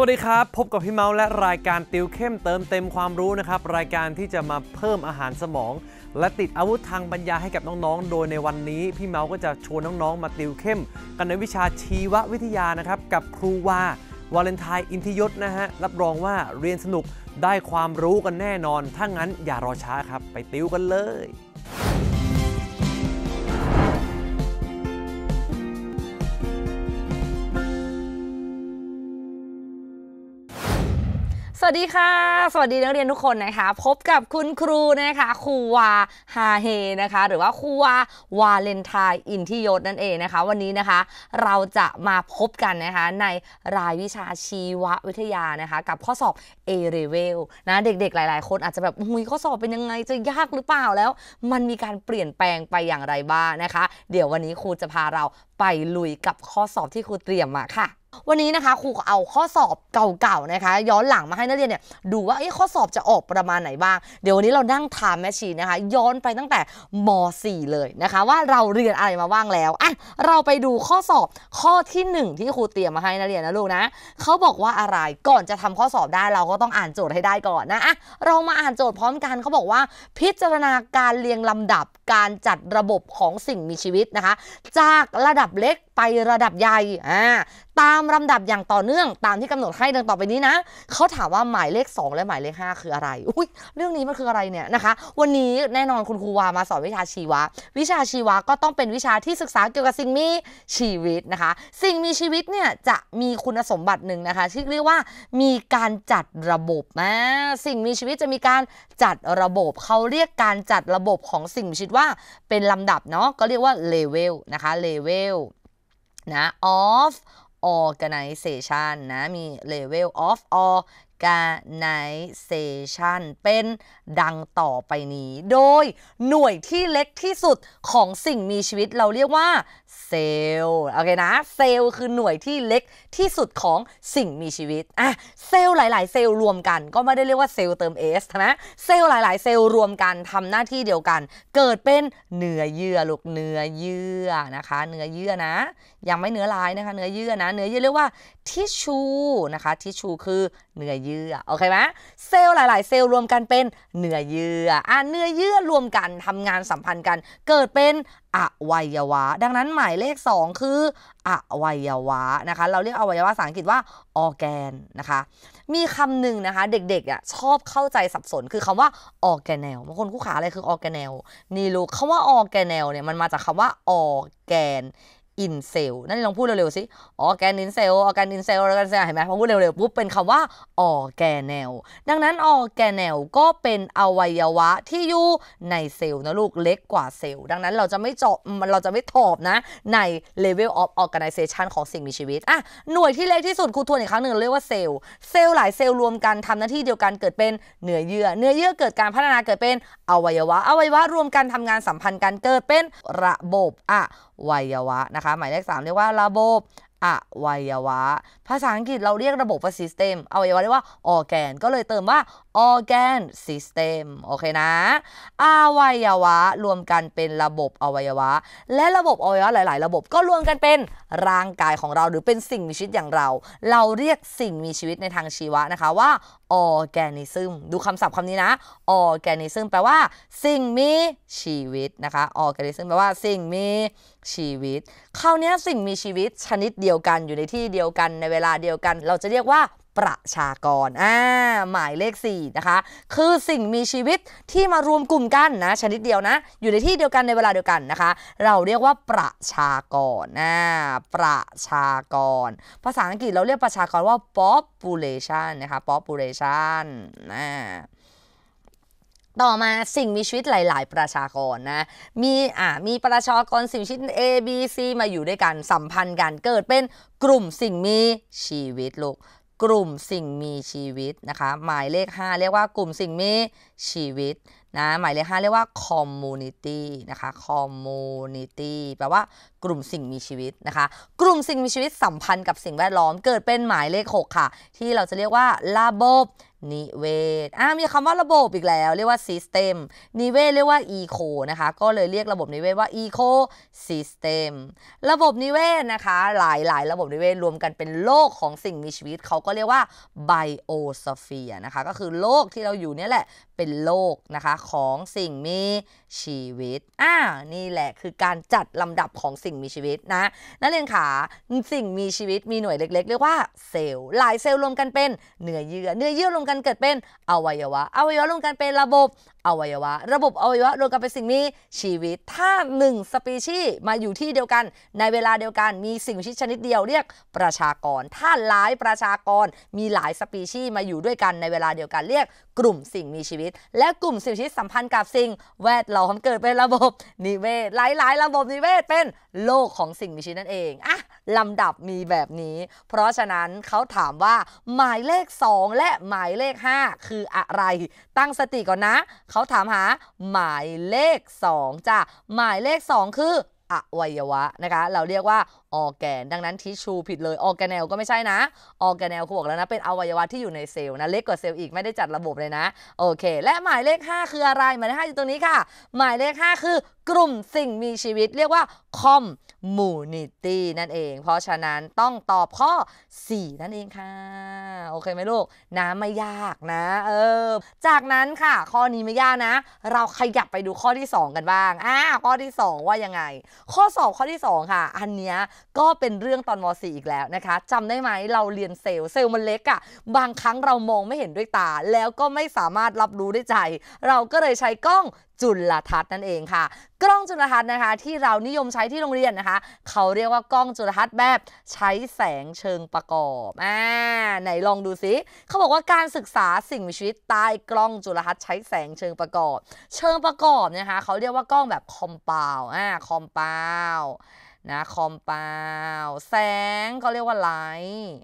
วัสดีครับ พบกับพี่เมาส์และรายการติวเข้มเติมเต็มความรู้นะครับ รายการที่จะมาเพิ่มอาหารสมอง และติดอาวุธทางปัญญาให้กับน้องๆ โดยในวันนี้พี่เมาส์ก็จะชวนน้องๆมาติวเข้ม กันในวิชาชีววิทยานะครับ กับครูวาวาเลนไทน์อินทิยศนะฮะรับรองว่าเรียนสนุกได้ความรู้กันแน่นอนถ้างั้นอย่ารอช้าครับไปติวกันเลยสวัสดีค่ะ สวัสดีนักเรียนทุกคนนะคะพบกับคุณครูนะคะครูวาฮาเฮนะคะหรือว่าครูวาวาเลนไทน์อินทิยศนั่นเองนะคะวันนี้นะคะเราจะมาพบกันนะคะในรายวิชาชีววิทยานะคะ กับข้อสอบ A เ e เ e l นะเด็กๆ หลายๆ คนอาจจะแบบอุ้ยข้อสอบเป็นยังไงจะยากหรือเปล่าแล้วมันมีการเปลี่ยนแปลงไปอย่างไรบ้างนะคะเดี๋ยววันนี้ครูจะพาเราไปลุยกับข้อสอบที่ครูเตรียมมาค่ะวันนี้นะคะครูก็เอาข้อสอบเก่าๆนะคะ ย้อนหลังมาให้นักเรียนเนี่ยดูว่าข้อสอบจะออกประมาณไหนบ้างเดี๋ยววันนี้เรานั่งทามแมชชีนนะคะย้อนไปตั้งแต่ม .4 เลยนะคะ ว่าเราเรียนอะไรมาบ้างแล้วอ่ะเราไปดูข้อสอบข้อที่ 1 ที่ครูเตรียมมาให้นักเรียนนะลูกนะเขาบอกว่าอะไรก่อนจะทำข้อสอบได้เราก็ต้องอ่านโจทย์ให้ได้ก่อนนะอ่ะเรามาอ่านโจทย์พร้อมกันเขาบอกว่าพิจารณาการเรียงลำดับการจัดระบบของสิ่งมีชีวิตนะคะ จากระดับเล็กไประดับใหญ่ ตามลำดับอย่างต่อเนื่อง ตามที่กำหนดให้ดังต่อไปนี้นะเขาถามว่าหมายเลข 2 และหมายเลข 5 คืออะไรอุ้ยเรื่องนี้มันคืออะไรเนี่ยนะคะ วันนี้แน่นอนคุณครูวามาสอนวิชาชีวะ วิชาชีวะก็ต้องเป็นวิชาที่ศึกษาเกี่ยวกับสิ่งมีชีวิตนะคะ สิ่งมีชีวิตเนี่ยจะมีคุณสมบัติหนึ่งนะคะที่เรียกว่า มีการจัดระบบนะสิ่งมีชีวิตจะมีการจัดระบบ เขาเรียกการจัดระบบของสิ่งมีชีวิตว่าเป็นลำดับเนาะก็เรียกว่าเลเวลนะคะ เลเวลนะ of organization นะมี level of organization เป็นดังต่อไปนี้ โดยหน่วยที่เล็กที่สุดของสิ่งมีชีวิตเราเรียกว่าเซลล์โอเคนะ เซลล์คือหน่วยที่เล็กที่สุดของสิ่งมีชีวิตอะเซลล์หลายๆ เซลล์รวมกันก็ไม่ได้เรียกว่าเซลล์เติม S นะเซลล์หลาย ๆเซลล์รวมกัน ทำ หน้าที่เดียวกัน เกิดเป็นเนื้อเยื่อลูกเนื้อเยื่อนะคะ เนื้อเยื่อนะ ยังไม่เนื้อลายนะคะ เนื้อเยื่อนะ เนื้อเยื่อเรียกว่า ทิชชูนะคะทิชชู คือเนื้อเยื่อโอเคไหมเซลล์หลายๆ เซลล์รวมกันเป็นเนื้อเยื่ออ่ะเนื้อเยื่อ รวมกันทำงานสัมพันธ์กันเกิดเป็นอวัยวะ ดังนั้นหมายเลข 2 คืออวัยวะนะคะเราเรียกอวัยวะภาษาอังกฤษว่าออแกนนะคะมีคำหนึ่งนะคะเด็กๆอ่ะชอบเข้าใจสับสนคือคำว่าออแกนแนลบางคนคู่ขาอะไรคือออแกนแนลนี่รู้คำว่าออแกนแนลเนี่ยมันมาจากคำว่าออแกนอินเซลนั่นลองพูดเร็วๆ สิออแกนินเซลออแกนินเซลออแกนินเซลเห็นไหมพอพูดเร็วๆปุ๊บเป็นคำว่าออแกแนลดังนั้นออแกแนลก็เป็นอวัยวะที่อยู่ในเซลล์นะลูกเล็กกว่าเซลล์ ดังนั้นเราจะไม่เจาะเราจะไม่ถอบนะ ในเลเวลออฟออแกน z เซชันของสิ่งมีชีวิตอ่ะหน่วยที่เล็กที่สุดครูทวนอีกครั้งหนึ่งเรียกว่าเซลล์ เซลล์หลายเซลล์รวมกันทำหน้าที่เดียวกันเกิดเป็นเนื้อเยื่อเนื้อเยื่อเกิดการพัฒนาเกิดเป็นอวัยวะอวัยวะรวมกันทำงานสัมพันธ์กันเกิดเป็นระบบอะวัยวะนะคะคะหมายเลขมเรียกว่าระบบอวัยวะ ภาษาอังกฤษเราเรียกระบบว่า system อวัยวะเรียกว่า organ ก็เลยเติมว่า organ system โอเคนะอวัยวะรวมกันเป็นระบบอวัยวะ และระบบอวัยวะหลายๆ ระบบก็รวมกันเป็นร่างกายของเราหรือเป็นสิ่งมีชีวิตอย่างเรา เราเรียกสิ่งมีชีวิตในทางชีวะนะคะว่า organism ดูคำศัพท์คำนี้นะ organism แปลว่าสิ่งมีชีวิตนะคะ organism แปลว่าสิ่งมีชีวิต คราวนี้สิ่งมีชีวิตชนิดเดียวกันอยู่ในที่เดียวกันในเวลาเดียวกัน เราจะเรียกว่าประชากรอ่า หมายเลข 4 นะคะ คือสิ่งมีชีวิตที่มารวมกลุ่มกันนะ ชนิดเดียวนะ อยู่ในที่เดียวกันในเวลาเดียวกันนะคะ เราเรียกว่าประชากรอ่า ประชากร ภาษาอังกฤษเราเรียกประชากรว่า population นะคะ population อ่าต่อมาสิ่งมีชีวิตหลาย ๆ ประชากรนะ มี อ่า มีประชากรสิ่งชีวิต A B C มาอยู่ด้วยกัน สัมพันธ์กันเกิดเป็นกลุ่มสิ่งมีชีวิตลูกกลุ่มสิ่งมีชีวิตนะคะหมายเลข 5 เรียกว่ากลุ่มสิ่งมีชีวิตนะหมายเลข 5 เรียกว่า community นะคะ community แปลว่ากลุ่มสิ่งมีชีวิตนะคะ กลุ่มสิ่งมีชีวิตสัมพันธ์กับสิ่งแวดล้อมเกิดเป็นหมายเลข6ค่ะที่เราจะเรียกว่าระบบนิเวศ อ่ามีคำว่าระบบอีกแล้ว เรียกว่าซิสเต็มนิเวศเรียกว่าอีโคนะคะก็เลยเรียกระบบนิเวศว่าอีโคซิสเต็มระบบนิเวศนะคะหลายหลายระบบนิเวศ รวมกันเป็นโลกของสิ่งมีชีวิตเขาก็เรียกว่าไบโอสเฟียนะคะก็คือโลกที่เราอยู่เนี่ยแหละเป็นโลกนะคะของสิ่งมีชีวิตอ่านี่แหละคือการจัดลำดับของสิงสิ่งมีชีวิตนะ นักเรียนขาสิ่งมีชีวิตมีหน่วยเล็กๆ เรียกว่าเซลล์หลายเซลล์รวมกันเป็นเนื้อเยื่อเนื้อเยื่อรวมกันเกิดเป็นอวัยวะอวัยวะรวมกันเป็นระบบอวัยวะระบบอวัยวะรวมกันเป็นสิ่งมีชีวิต ถ้า1สปีชีส์มาอยู่ที่เดียวกัน ในเวลาเดียวกันมีสิ่งมีชีวิตชนิดเดียวเรียกประชากรถ้าหลายประชากร มีหลายสปีชีส์มาอยู่ด้วยกันในเวลาเดียวกันเรียกกลุ่มสิ่งมีชีวิตและกลุ่มสิ่งมีชีวิตสัมพันธ์กับสิ่งแวดล้อมเกิดเป็นระบบนิเวศ หลายๆ ระบบนิเวศเป็นโลกของสิ่งมีชีวิตนั่นเองอะลำดับมีแบบนี้ เพราะฉะนั้นเขาถามว่าหมายเลข2และหมายเลข5 คืออะไรตั้งสติก่อนนะเขเขาถามหาหมายเลข 2 จ้ะ หมายเลข 2 คือ อวัยวะ นะคะ เราเรียกว่าออแกน ดังนั้นทิชชูผิดเลยออแกเนลก็ไม่ใช่นะ ออแกเนลเขาบอกแล้วนะเป็นอวัยวะที่อยู่ในเซลล์นะ เล็กกว่าเซลล์อีกไม่ได้จัดระบบเลยนะ โอเค และหมายเลข 5 คืออะไร หมายเลข5อยู่ตรงนี้ค่ะ หมายเลข5คือกลุ่มสิ่งมีชีวิตเรียกว่าคอมมูนิตี้นั่นเอง เพราะฉะนั้นต้องตอบข้อ 4 นั่นเองค่ะ โอเคไหมลูกน้ำไม่ยากนะเออจากนั้นค่ะ ข้อนี้ไม่ยากนะ เราขยับไปดูข้อที่ 2 กันบ้างอ่าข้อที่ 2 ว่ายังไง ข้อสอบข้อที่2 ค่ะ อันเนี้ยก็เป็นเรื่องตอนม .4 อีกแล้วนะคะจำได้ไหมเราเรียนเซลล์เซลล์มันเล็กอะ่ะบางครั้งเรามองไม่เห็นด้วยตา แล้วก็ไม่สามารถรับรู้ได้ใจ เราก็เลยใช้กล้องจุลทรรศน์นั่นเองค่ะ กล้องจุลทรรศน์นะคะที่เรานิยมใช้ที่โรงเรียนนะคะ เขาเรียกว่ากล้องจุลทรรศน์แบบใช้แสงเชิงประกอบอ่าไหนลองดูซิ เขาบอกว่าการศึกษาสิ่งมีชีวิตใต้กล้องจุลทรรศน์ใช้แสงเชิงประกอบ เชิงประกอบนะคะเขาเรียกว่ากล้องแบบคอมเปล่าอ่าคอมเปล่านะคอมเปาแสงก็เรียกว่าไลท์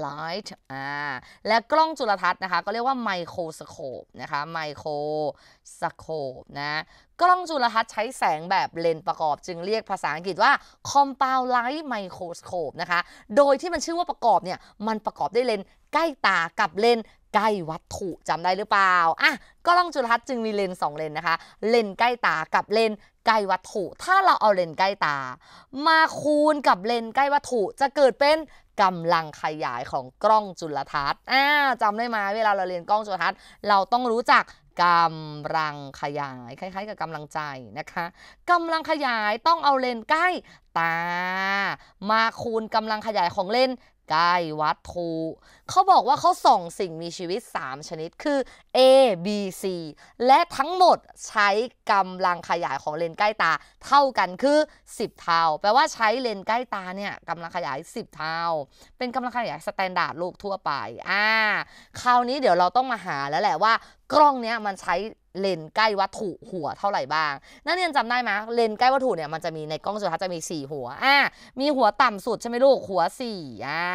ไลท์อ่าและกล้องจุลทรรศน์นะคะก็เรียกว่าไมโครสโคปนะคะไมโครสโคปนะกล้องจุลทรรศน์ใช้แสงแบบเลนส์ประกอบ จึงเรียกภาษาอังกฤษว่าคอมเปาไลท์ไมโครสโคปนะคะโดยที่มันชื่อว่าประกอบเนี่ยมันประกอบด้วยเลนส์ใกล้ตากับเลนส์ใกล้วัตถุ จำได้หรือเปล่าอ่ะกล้องจุลทรรศน์จึงมีเลนส์งเลนนะคะเลนส์ใกล้ตากับเลนส์ใกล้วัตถุ ถ้าเราเอาเลนใกล้ตา มาคูณกับเลนใกล้วัตถุ จะเกิดเป็นกำลังขยายของกล้องจุลทรรศน์อ่าจำได้ไหมเวลาเราเรียนกล้องจุลทรรศน์ เราต้องรู้จักกำลังขยาย คล้ายๆกับกำลังใจนะคะกำลังขยายต้องเอาเลนใกล้ตา มาคูณกำลังขยายของเลนใกล้วัตถุเขาบอกว่าเขาส่องสิ่งมีชีวิต 3 ชนิดคือ A B C และทั้งหมดใช้กำลังขยายของเลนใกล้ตาเท่ากันคือ 10 เท่า แปลว่าใช้เลนใกล้ตาเนี่ยกำลังขยาย 10 เท่า เป็นกำลังขยายสแตนดาร์ดลกทั่วไปอ่าคราวนี้เดี๋ยวเราต้องมาหาแล้วแหละว่า กล้องเนี้ยมันใช้เลนใกล้วัตถุหัวเท่าไหร่บ้าง นันเรียนจำได้ไหมเลนใกล้วัตถุเนี่ย มันจะมีในกล้องสุดท้ายจะมี 4 หัว อ่า มีหัวต่ำสุดใช่ไหมลูก หัว 4 อ่า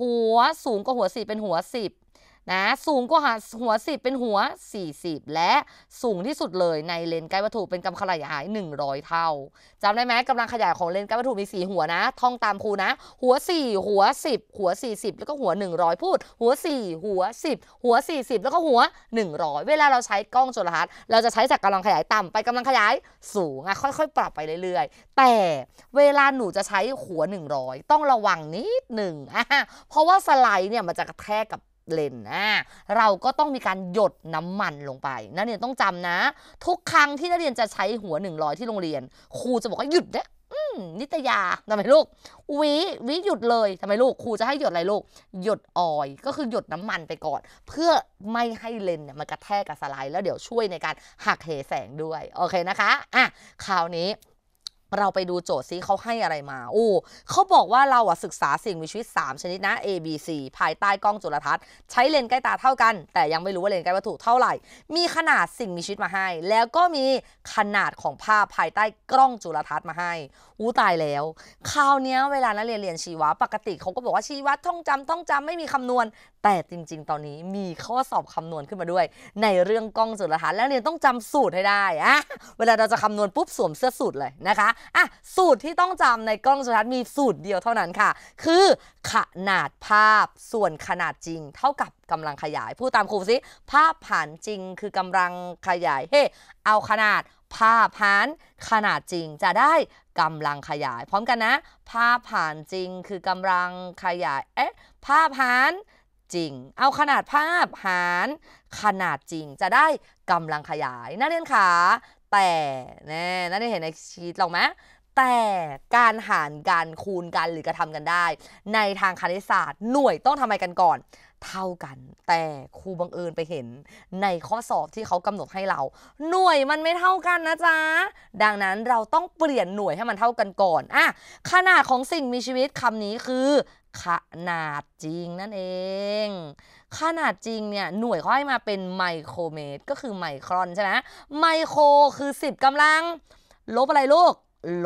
หัวสูงกว่าหัว 4 เป็นหัว 10นะสูงกว่าหัว 10 เป็นหัว 40 และสูงที่สุดเลยในเลนสใกล้วัตถุเป็นกำขยาย 100 เท่าจำได้ไหมกำลังขยายของเลนสใกล้วัตถุมี 4 หัวนะ ท่องตามครูนะ หัว4หัว 10 หัว 40 แล้วก็หัว 100 พูด หัว 4 หัว 10 หัว 40 แล้วก็หัว 100 เวลาเราใช้กล้องจุลทรรศน์ เราจะใช้จากกำลังขยายต่ำไปกำลังขยายสูงอะค่อยๆ ปรับไปเรื่อยๆ แต่เวลาหนูจะใช้หัว 100 ต้องระวังนิดหนึ่งอะเพราะว่าสไลด์เนี่ยมันจะกระแทกกับเลนนะเราก็ต้องมีการหยดน้ำมันลงไปนักเรียนต้องจำนะ ทุกครั้งที่นักเรียนจะใช้หัว100ที่โรงเรียนครูจะบอกว่าหยุดนะนิตยาทำไมลูกวิวิหยุดเลยทำไมลูกครูจะให้หยดอะไรลูก หยดออย ก็คือหยดน้ำมันไปก่อน เพื่อไม่ให้เลนเนี่ยมันกระแทกกับสไลด์แล้วเดี๋ยวช่วยในการหักเหแสงด้วย โอเคนะคะ อ่ะคราวนี้เราไปดูโจทย์ซิเขาให้อะไรมา โอ้เขาบอกว่าเราอ่ะศึกษาสิ่งมีชีวิต 3 ชนิดนะ A B C ภายใต้กล้องจุลทรรศน์ใช้เลนส์ใกล้ตาเท่ากัน แต่ยังไม่รู้ว่าเลนส์ใกล้วัตถุเท่าไหร่ มีขนาดสิ่งมีชีวิตมาให้ แล้วก็มีขนาดของภาพภายใต้กล้องจุลทรรศน์มาให้ อู้ตายแล้วคราวนี้เวลานักเรียนเรียนชีวะ ปกติเขาก็บอกว่าชีวะท่องจำท่องจำไม่มีคำนวณแต่จริงๆ ตอนนี้มีข้อสอบคำนวณขึ้นมาด้วย ในเรื่องกล้องจุลทรรศน์แล้วเรียนต้องจำสูตรให้ได้อะเวลาเราจะคำนวณปุ๊บสวมเสื้อสูตรเลยนะคะอ่ะสูตรที่ต้องจำในกล้องจุลทรรศน์มีสูตรเดียวเท่านั้นค่ะ คือ ขนาดภาพส่วนขนาดจริง เท่ากับกำลังขยาย พูดตามครูสิภาพผ่านจริงคือกำลังขยายเฮ้เอาขนาดภาพ่าน ขนาดจริงจะได้กำลังขยาย พร้อมกันนะ ภาพผ่านจริงคือกำลังขยาย เอ๊ะ ภาพ่านจริง เอาขนาดภาพหารขนาดจริงจะได้กำลังขยายนักเรียนขาแต่แน่นักเรียนเห็นในชีตหรอกไหมแต่การหารการคูณกันหรือกระทำกันได้ ในทางคณิตศาสตร์หน่วยต้องทำอะไรกันก่อน เท่ากัน แต่ครูบังเอิญไปเห็น ในข้อสอบที่เขากำหนดให้เรา หน่วยมันไม่เท่ากันนะจ๊ะดังนั้นเราต้องเปลี่ยนหน่วยให้มันเท่ากันก่อนอะขนาดของสิ่งมีชีวิตคำนี้คือขนาดจริงนั่นเอง ขนาดจริงเนี่ยหน่วยเขาให้มาเป็นไมโครเมตร ก็คือไมครอนใช่ไหมไมโครคือ10กำลัง ลบอะไรลูก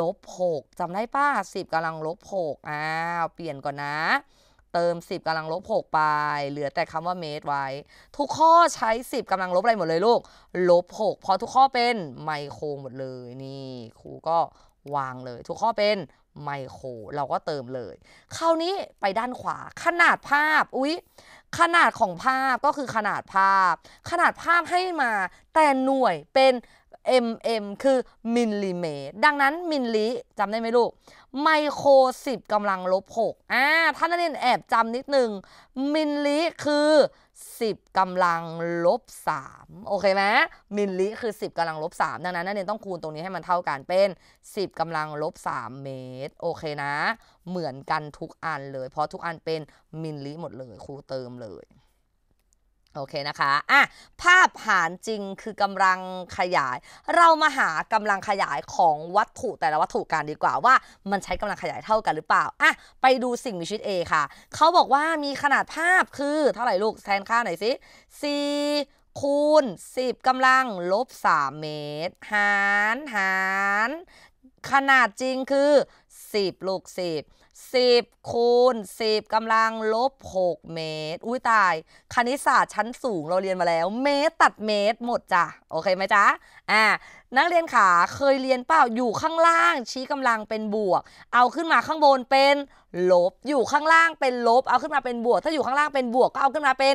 ลบ 6จำได้ป้า 10 กำลังลบ6อ้าวเปลี่ยนก่อนนะ เติม 10 กำลังลบ 6 ไป เหลือแต่คำว่าเมตรไว้ ทุกข้อใช้ 10 กำลังลบอะไรหมดเลยลูกลบ 6 เพราะทุกข้อเป็นไมโครหมดเลยนี่ครูก็วางเลยทุกข้อเป็นไมโคร เราก็เติมเลย คราวนี้ไปด้านขวา ขนาดภาพอุ๊ยขนาดของภาพก็คือขนาดภาพ ขนาดภาพให้มาแต่หน่วยเป็น mm คือมิลลิเมตรดังนั้นมิลลิจำได้ไหมลูกไมโคร10กำลังลบ6อ่าท่านนักเรียนแอบจำนิดนึงมิลลิคือ10กำลังลบ 3 โอเคไหมมิลลิคือ 10กำลังลบ 3 ดังนั้นนักเรียนต้องคูณตรงนี้ให้มันเท่ากันเป็น 10กำลังลบ 3 เมตร โอเคนะ เหมือนกันทุกอันเลย เพราะทุกอันเป็นมิลลิหมดเลยครูเติมเลยโอเคนะคะอ่ะภาพหารจริงคือกำลังขยาย เรามาหากำลังขยายของวัตถุแต่ละวัตถุกันดีกว่าว่ามันใช้กำลังขยายเท่ากันหรือเปล่าอ่ะไปดูสิ่งมีชีวิต A ค่ะ เขาบอกว่ามีขนาดภาพคือเท่าไหร่ลูก แทนค่าไหน่ิสิ4คูณ10กำลังลบ3เมตร หารหาร ขนาดจริงคือ 10 ลูก 10 10คูณ10กำลังลบ6เมตร อุ้ยตาย คณิตศาสตร์ชั้นสูงเราเรียนมาแล้วเมตรตัดเมตรหมดจ้ะ โอเคไหมจ๊ะ อ่า นักเรียนขาเคยเรียนเปล่าอยู่ข้างล่าง ชี้กำลังเป็นบวก เอาขึ้นมาข้างบนเป็น ลบ อยู่ข้างล่างเป็นลบ เอาขึ้นมาเป็นบวก ถ้าอยู่ข้างล่างเป็นบวกก็เอาขึ้นมาเป็น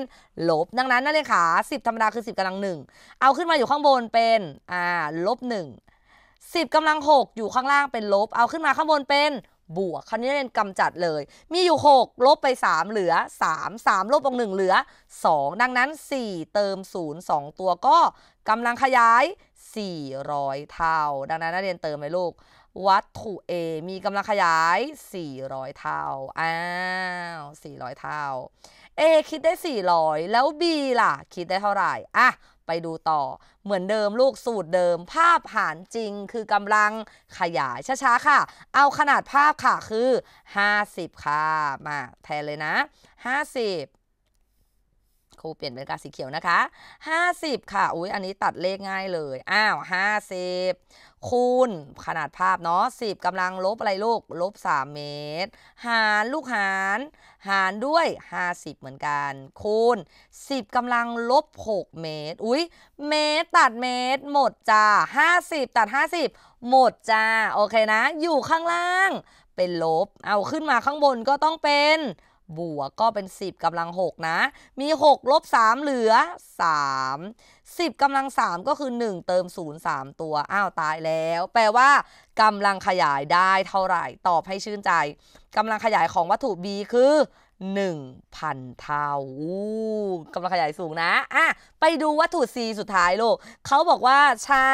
ลบ ดังนั้นนักเรียนขา10ธรรมดาคือ 10กำลังหนึ่ง เอาขึ้นมาอยู่ข้างบนเป็นอ่าลบหนึ่งสิบกำลังหกอยู่ข้างล่างเป็นลบ เอาขึ้นมาข้างบนเป็นบวกคราวนี้เรียนกำจัดเลย มีอยู่ 6 ลบไป 3 เหลือ 3 3 ลบออก 1 เหลือ 2 ดังนั้น 4 เติม 0 2 ตัวก็กำลังขยาย 400 เท่า ดังนั้นนักเรียนเติมไหมลูก วัตถุ A มีกำลังขยาย 400 เท่า อ้าว 400 เท่า A คิดได้ 400 แล้ว B ล่ะคิดได้เท่าไหร่อ่ะไปดูต่อเหมือนเดิมลูกสูตรเดิมภาพหารจริงคือกำลังขยายช้า ๆ ค่ะ เอาขนาดภาพค่ะคือ 50 ค่ะ มาแทนเลยนะ 50ครูเปลี่ยนเป็นกาสีเขียวนะคะ 50 ค่ะอุ๊ยอันนี้ตัดเลขง่ายเลย อ้าว 50คูณขนาดภาพเนาะสิบกำลังลบอะไรลูกลบ3เมตร หารลูกหาร หารด้วย 50 เหมือนกันคูณ10กำลังลบ6 เมตร อุ้ยเมตรตัดเมตร หมดจ้า50 ตัด 50 หมดจ้าโอเคนะ อยู่ข้างล่าง เป็นลบเอาขึ้นมาข้างบนก็ต้องเป็นบวกก็เป็น 10กำลัง6นะ มี6ลบ3เหลือ 3 10กำลัง3ก็คือ 1 เติม 0 3 ตัว อ้าวตายแล้ว แปลว่ากำลังขยายได้เท่าไหร่ตอบให้ชื่นใจกำลังขยายของวัตถุ B คือ1,000 เท่าอู้กำลังขยายสูงนะอ่ะไปดูวัตถุ C สุดท้ายลูกเขาบอกว่าใช้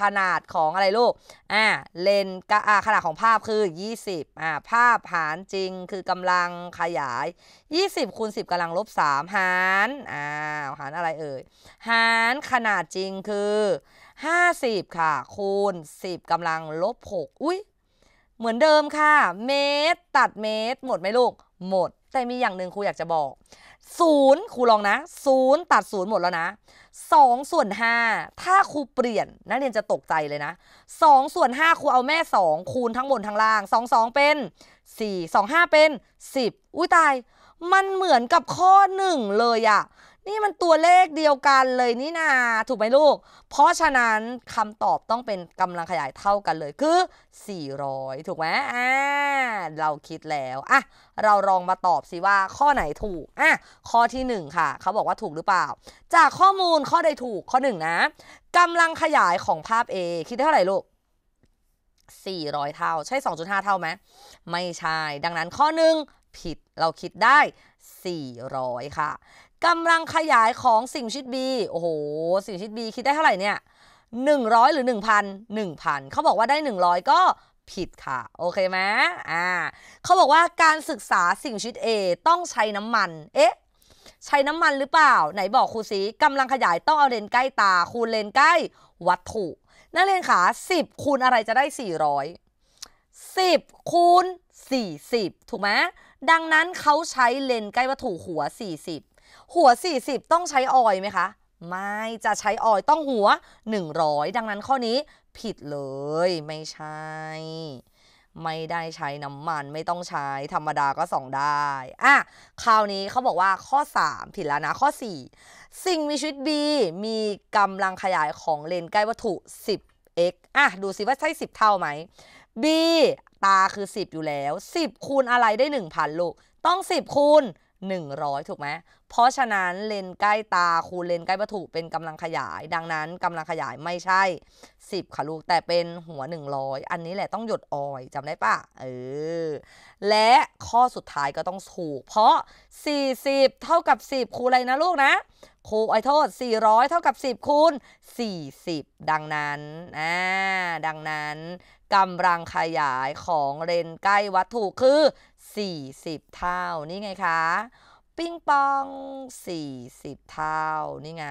ขนาดของอะไรลูกอ่ะเลนกะอ่ะขนาดของภาพคือ 20อ่ะภาพหารจริงคือกำลังขยาย 20คูณ10กำลังลบ 3 หารอ่าหารอะไรเอ่ยหารขนาดจริงคือ 50 ค่ะคูณ10กำลังลบ6อุ้ยเหมือนเดิมค่ะ เมตรตัดเมตร หมดไหมลูกหมดแต่มีอย่างหนึ่งครูอยากจะบอกศูนย์ครูลองนะศูนย์ตัดศูนย์หมดแล้วนะสองส่วนห้าถ้าครูเปลี่ยนนักเรียนจะตกใจเลยนะสองส่วนห้าครูเอาแม่สองคูณทั้งบนทั้งล่างสองสองเป็นสี่สองห้าเป็นสิบอุ้ยตาย มันเหมือนกับข้อหนึ่งเลยอะนี่มันตัวเลขเดียวกันเลยนี่นาถูกไหมลูก เพราะฉะนั้นคำตอบต้องเป็นกำลังขยายเท่ากันเลยคือ 400 ถูกไหมอ่าเราคิดแล้ว อ่ะ เราลองมาตอบสิว่าข้อไหนถูกอ่ะข้อที่ 1 ค่ะเขาบอกว่าถูกหรือเปล่า จากข้อมูลข้อใดถูกข้อ 1 นะกำลังขยายของภาพ A คิดได้เท่าไหร่ลูก 400 เท่าใช่ 2.5 เท่าไหมไม่ใช่ดังนั้นข้อหนึ่งผิดเราคิดได้ 400 ค่ะกำลังขยายของสิ่งชิดบีโอ้โห สิ่งชิดบีคิดได้เท่าไหร่เนี่ย100 หรือ 1,000 1,000 เขาบอกว่าได้ 100 ก็ผิดค่ะ โอเคไหมอ่าเขาบอกว่าการศึกษาสิ่งชิด A ต้องใช้น้ำมัน เอ๊ะ ใช้น้ำมันหรือเปล่า ไหนบอกครูสีกำลังขยายต้องเอาเลนใกล้ตา คูณเลนใกล้วัตถุ นักเรียนขา10 คูณอะไรจะได้ 400 10 คูณ 40 ถูกไหมดังนั้นเขาใช้เลนใกล้วัตถุหัว 40หัว 40 ต้องใช้ออยไหมคะ ไม่ จะใช้ออย ต้องหัว 100 ดังนั้นข้อนี้ ผิดเลย ไม่ใช่ ไม่ได้ใช้น้ำมัน ไม่ต้องใช้ ธรรมดาก็ส่องได้ อ่ะ คราวนี้เขาบอกว่าข้อ 3 ผิดแล้วนะ ข้อ 4 สิ่งมีชีวิต B มีกำลังขยายของเลนใกล้วัตถุ 10x อ่ะ ดูสิว่าใช่10 เท่าไหม B ตาคือ 10 อยู่แล้ว 10 คูณอะไรได้ 1,000 ลูก ต้อง 10 คูณ100ถูกไหมเพราะฉะนั้นเลนใกล้ตาคูณเลนใกล้วัตถุเป็นกำลังขยาย ดังนั้นกำลังขยายไม่ใช่ 10ค่ะลูกแต่เป็นหัว 100 อันนี้แหละต้องหยดออยจำได้ปะเออและข้อสุดท้ายก็ต้องถูก เพราะ 40เท่ากับ10 คูณอะไรนะลูกนะครูไอโทษ 400เท่ากับ10คูณ40 ดังนั้นอ่าดังนั้นกำลังขยายของเลนใกล้วัตถุคือ40เท่านี่ไงคะปิ้งปอง40เท่านี่ไง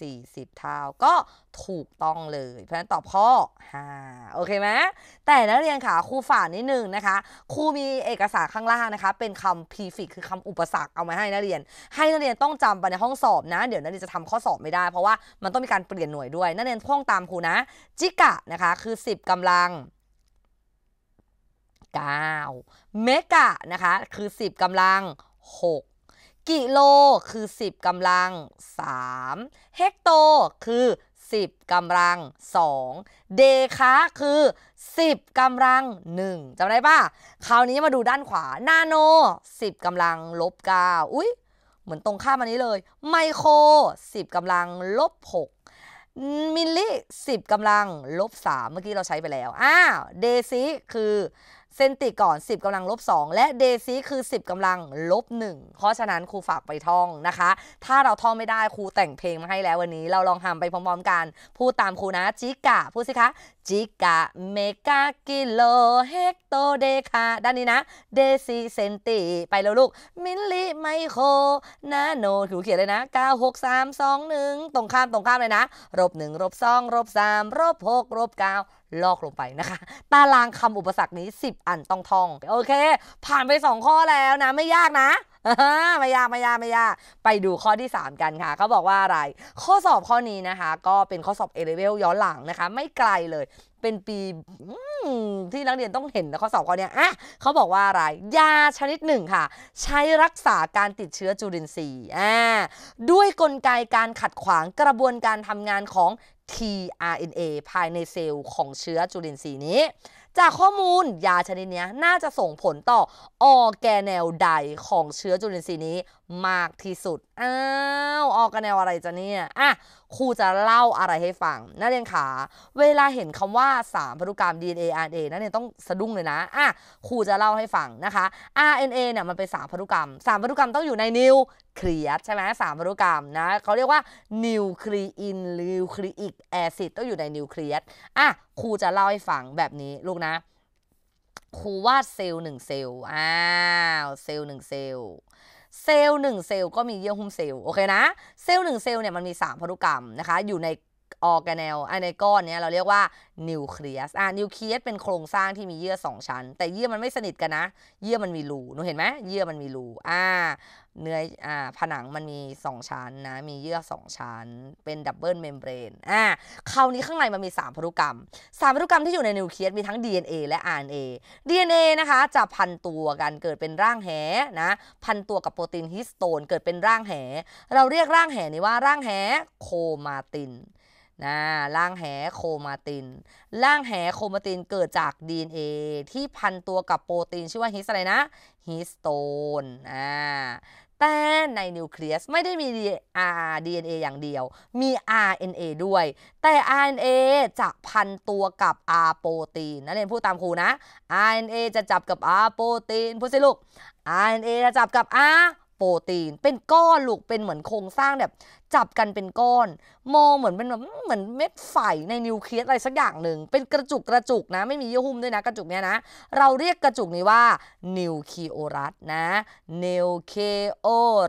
40เท่าก็ถูกต้องเลย เพราะฉะนั้นตอบข้อ5โอเคไหมแต่นักเรียนค่ะครูฝากนิดนึงนะคะครูมีเอกสารข้างล่างนะคะ เป็นคำ prefix คือคำอุปสรรคเอามาให้นักเรียน ให้นักเรียนต้องจำไปในห้องสอบนะ เดี๋ยวนักเรียนจะทำข้อสอบไม่ได้เพราะว่ามันต้องมีการเปลี่ยนหน่วยด้วยนักเรียนท่องตามครูนะจิกะนะคะ คือ 10กำลัง9เมกะนะคะ คือ 10กำลัง 6 กิโลคือ 10กำลัง3เฮกโตคือ 10กำลัง2เดคะคือ 10กำลัง 1จำได้ป่ะ คราวนี้มาดูด้านขวา นาโน10กำลังลบ9อุ๊ยเหมือนตรงข้ามอันนี้เลยไมโคร10กำลังลบ6มิลลิ10กำลังลบ 3 เมื่อกี้เราใช้ไปแล้ว อ้าว เดซิคือซนติก่อน 10กำลังลบ2และเดซีคือ 10กำลังลบ1เพราะฉะนั้นครูฝากไปท่องนะคะ ถ้าเราท่องไม่ได้ครูแต่งเพลงมาให้แล้ววันนี้เราลองทำไปพร้อมๆกันพูดตามครูนะจิกะ พูดสิคะจิกะเมกะกิโลเฮกโตเดคาด้านนี้นะเดซีเซนติไปแล้วลูกมิลลิไมโครนาโนถูเขียนเลยนะ 9 6 3 2 1ตรงข้ามตรงข้ามเลยนะลบ1ลบ2ลบ3ลบ6ลบ9 ลอกลงไปนะคะ ตารางคำอุปสรรคนี้ 10 อันต้องท่อง โอเค ผ่านไป 2 ข้อแล้วนะไม่ยากนะไม่ยากไม่ยากไม่ยากไปดูข้อที่ 3 กันค่ะ เขาบอกว่าอะไร ข้อสอบข้อนี้นะคะ ก็เป็นข้อสอบเอเลเวลย้อนหลังนะคะ ไม่ไกลเลย เป็นปีที่นักเรียนต้องเห็นนข้อสอบข้อนี้อ่ะเขาบอกว่าอะไร ยาชนิดหนึ่งค่ะใช้รักษาการติดเชื้อจุลินทรีย์อ่า ด้วยกลไกการขัดขวางกระบวนการทำงานของ tRNA ภายในเซลล์ของเชื้อจุลินทรีย์นี้จากข้อมูลยาชนิดนี้น่าจะส่งผลต่อออแกแนลใดของเชื้อจุลินทรีย์นี้มากที่สุด อ้าวออแกแนลอะไรจะเนี่ยอ่ะครูจะเล่าอะไรให้ฟังนักเรียนขาเวลาเห็นคำว่า 3พันธุกรรม DNA RNA นักเรียนต้องสะดุ้งเลยนะอ่ะครูจะเล่าให้ฟังนะคะ RNA เนี่ยมันเป็นสาพันธุกรรมสาพันธุกรรมต้องอยู่ในนิวเคลียสใช่ไหมสามพันธุกรรมนะเขาเรียกว่านิวคลีอินนิวคลีอิกแอซิดต้องอยู่ในนิวเคลียสอ่ะครูจะเล่าให้ฟังแบบนี้ลูกนะครูวาดเซลล์หนึ่งเซลล์อ้าวเซลล์หนึ่งเซลล์เซลล์งเซลล์ก็มีเยื่อหุ้มเซลล์ โอเคนะ เซลล์งเซลล์เนี่ยมันมี 3พันธุกรรมนะคะอยู่ในออแกเนลอันในก้อนเนี้ยเราเรียกว่านิวเคลียส อ่ะนิวเคลียสเป็นโครงสร้างที่มีเยื่อสองชั้น แต่เยื่อมันไม่สนิทกันนะ เยื่อมันมีรู หนูเห็นไหมเยื่อมันมีรู อ่า เนื้อ อ่า ผนังมันมีสองชั้นนะ มีเยื่อสองชั้น เป็นดับเบิลเมมเบรน อ่าคราวนี้ข้างในมันมีสามพันธุกรรมสามพันธุกรรมที่อยู่ในนิวเคลียสมีทั้ง DNA และ RNA DNA นะคะจะพันตัวกันเกิดเป็นร่างแห นะ พันตัวกับโปรตีนฮิสโตนเกิดเป็นร่างแห เราเรียกร่างแหนี้ว่าร่างแหโคมาตินนะล่างแหโคมาติน ล่างแหโคมาตินเกิดจาก DNA ที่พันตัวกับโปรตีน ชื่อว่าฮิสอะไรนะฮิสโตนอ่าแต่ในนิวเคลียสไม่ได้มี DNA อย่างเดียว มี RNA ด้วย แต่ RNA จะพันตัวกับ R โปรตีนนักเรียนพูดตามครูนะ RNA จะจับกับ R โปรตีนพูดสิลูก RNA จะจับกับ R โปรตีน เป็นก้อนลูกเป็นเหมือนโครงสร้างแบบจับกันเป็นก้อน โมเหมือนเป็นแบบเหมือนเม็ดไยในนิวเคลียสอะไรสักอย่างหนึ่งเป็นกระจุกกระจุกนะไม่มีเยื่อหุ้มด้วยนะกระจุกเนี้ยนะเราเรียกกระจุกนี้ว่านิวเคีโอรัสนะนิวเคโอ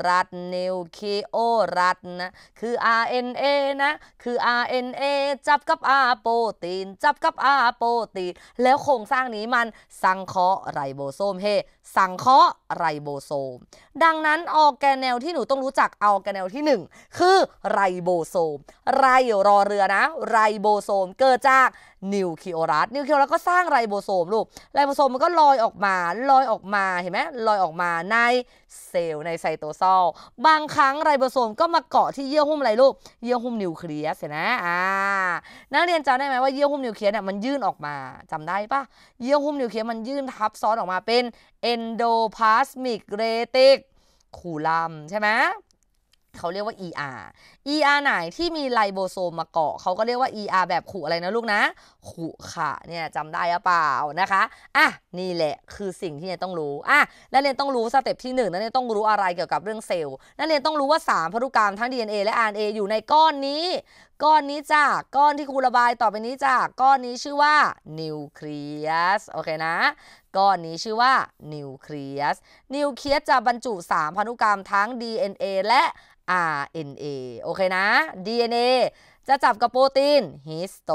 รัสนิวเคีโอรัสนะคือ RNA นะคือ RNA จับกับาโปรตีนจับกับาโปรตีนแล้วโครงสร้างนี้มันสังเคราะห์ไรโบโซมเฮสังเคราะห์ไรโบโซม ดังนั้นออแกแนลที่หนูต้องรู้จักออาแกแนลที่1คือือไรโบโซมไรรอเรือนะ ไรโบโซมเกิดจากนิวคลีโอรัส นิวคลีโอรัสก็สร้างไรโบโซมลูกไรโบโซมมันก็ลอยออกมาลอยออกมาเห็นไหมลอยออกมาในเซลล์ในไซโตซอลบางครั้งไรโบโซมก็มาเกาะที่เยื่อหุ้มอะไรลูก เยื่อหุ้มนิวเคลียสเห็นหมอ่า นักเรียนจำได้ไหมว่าเยื่อหุ้มนิวเคลียสเนี่ยมันยื่นออกมาจำได้ปะเยื่อหุ้มนิวเคลียสมันยื่นทับซ้อนออกมาเป็น endoplasmic reticulum ใช่ไหมเขาเรียกว่า ER ER ไหนที่มีไลโบโซมมาเกาะเขาก็เรียกว่า ER แบบขู่อะไรนะลูกนะขู่ค่ะเนี่ยจำได้หรือเปล่านะคะอ่ะนี่แหละ คือสิ่งที่เรียนต้องรู้อ่ะนักเรียนต้องรู้สเต็ปที่ 1 นักเรียนต้องรู้อะไรเกี่ยวกับเรื่องเซลล์นักเรียนต้องรู้ว่า 3พันธุกรรมทั้ง DNA และ RNA อยู่ในก้อนนี้ ก้อนนี้จ้าก้อนที่ครูระบายต่อไปนี้จ้าก้อนนี้ชื่อว่านิวเคลียสโอเคนะก้อนนี้ชื่อว่านิวเคลียส นิวเคลียสจะบรรจุสามพันธุกรรมทั้ง DNA และ RNA โอเคนะ DNA จะจับกับโปรตีนฮิสโต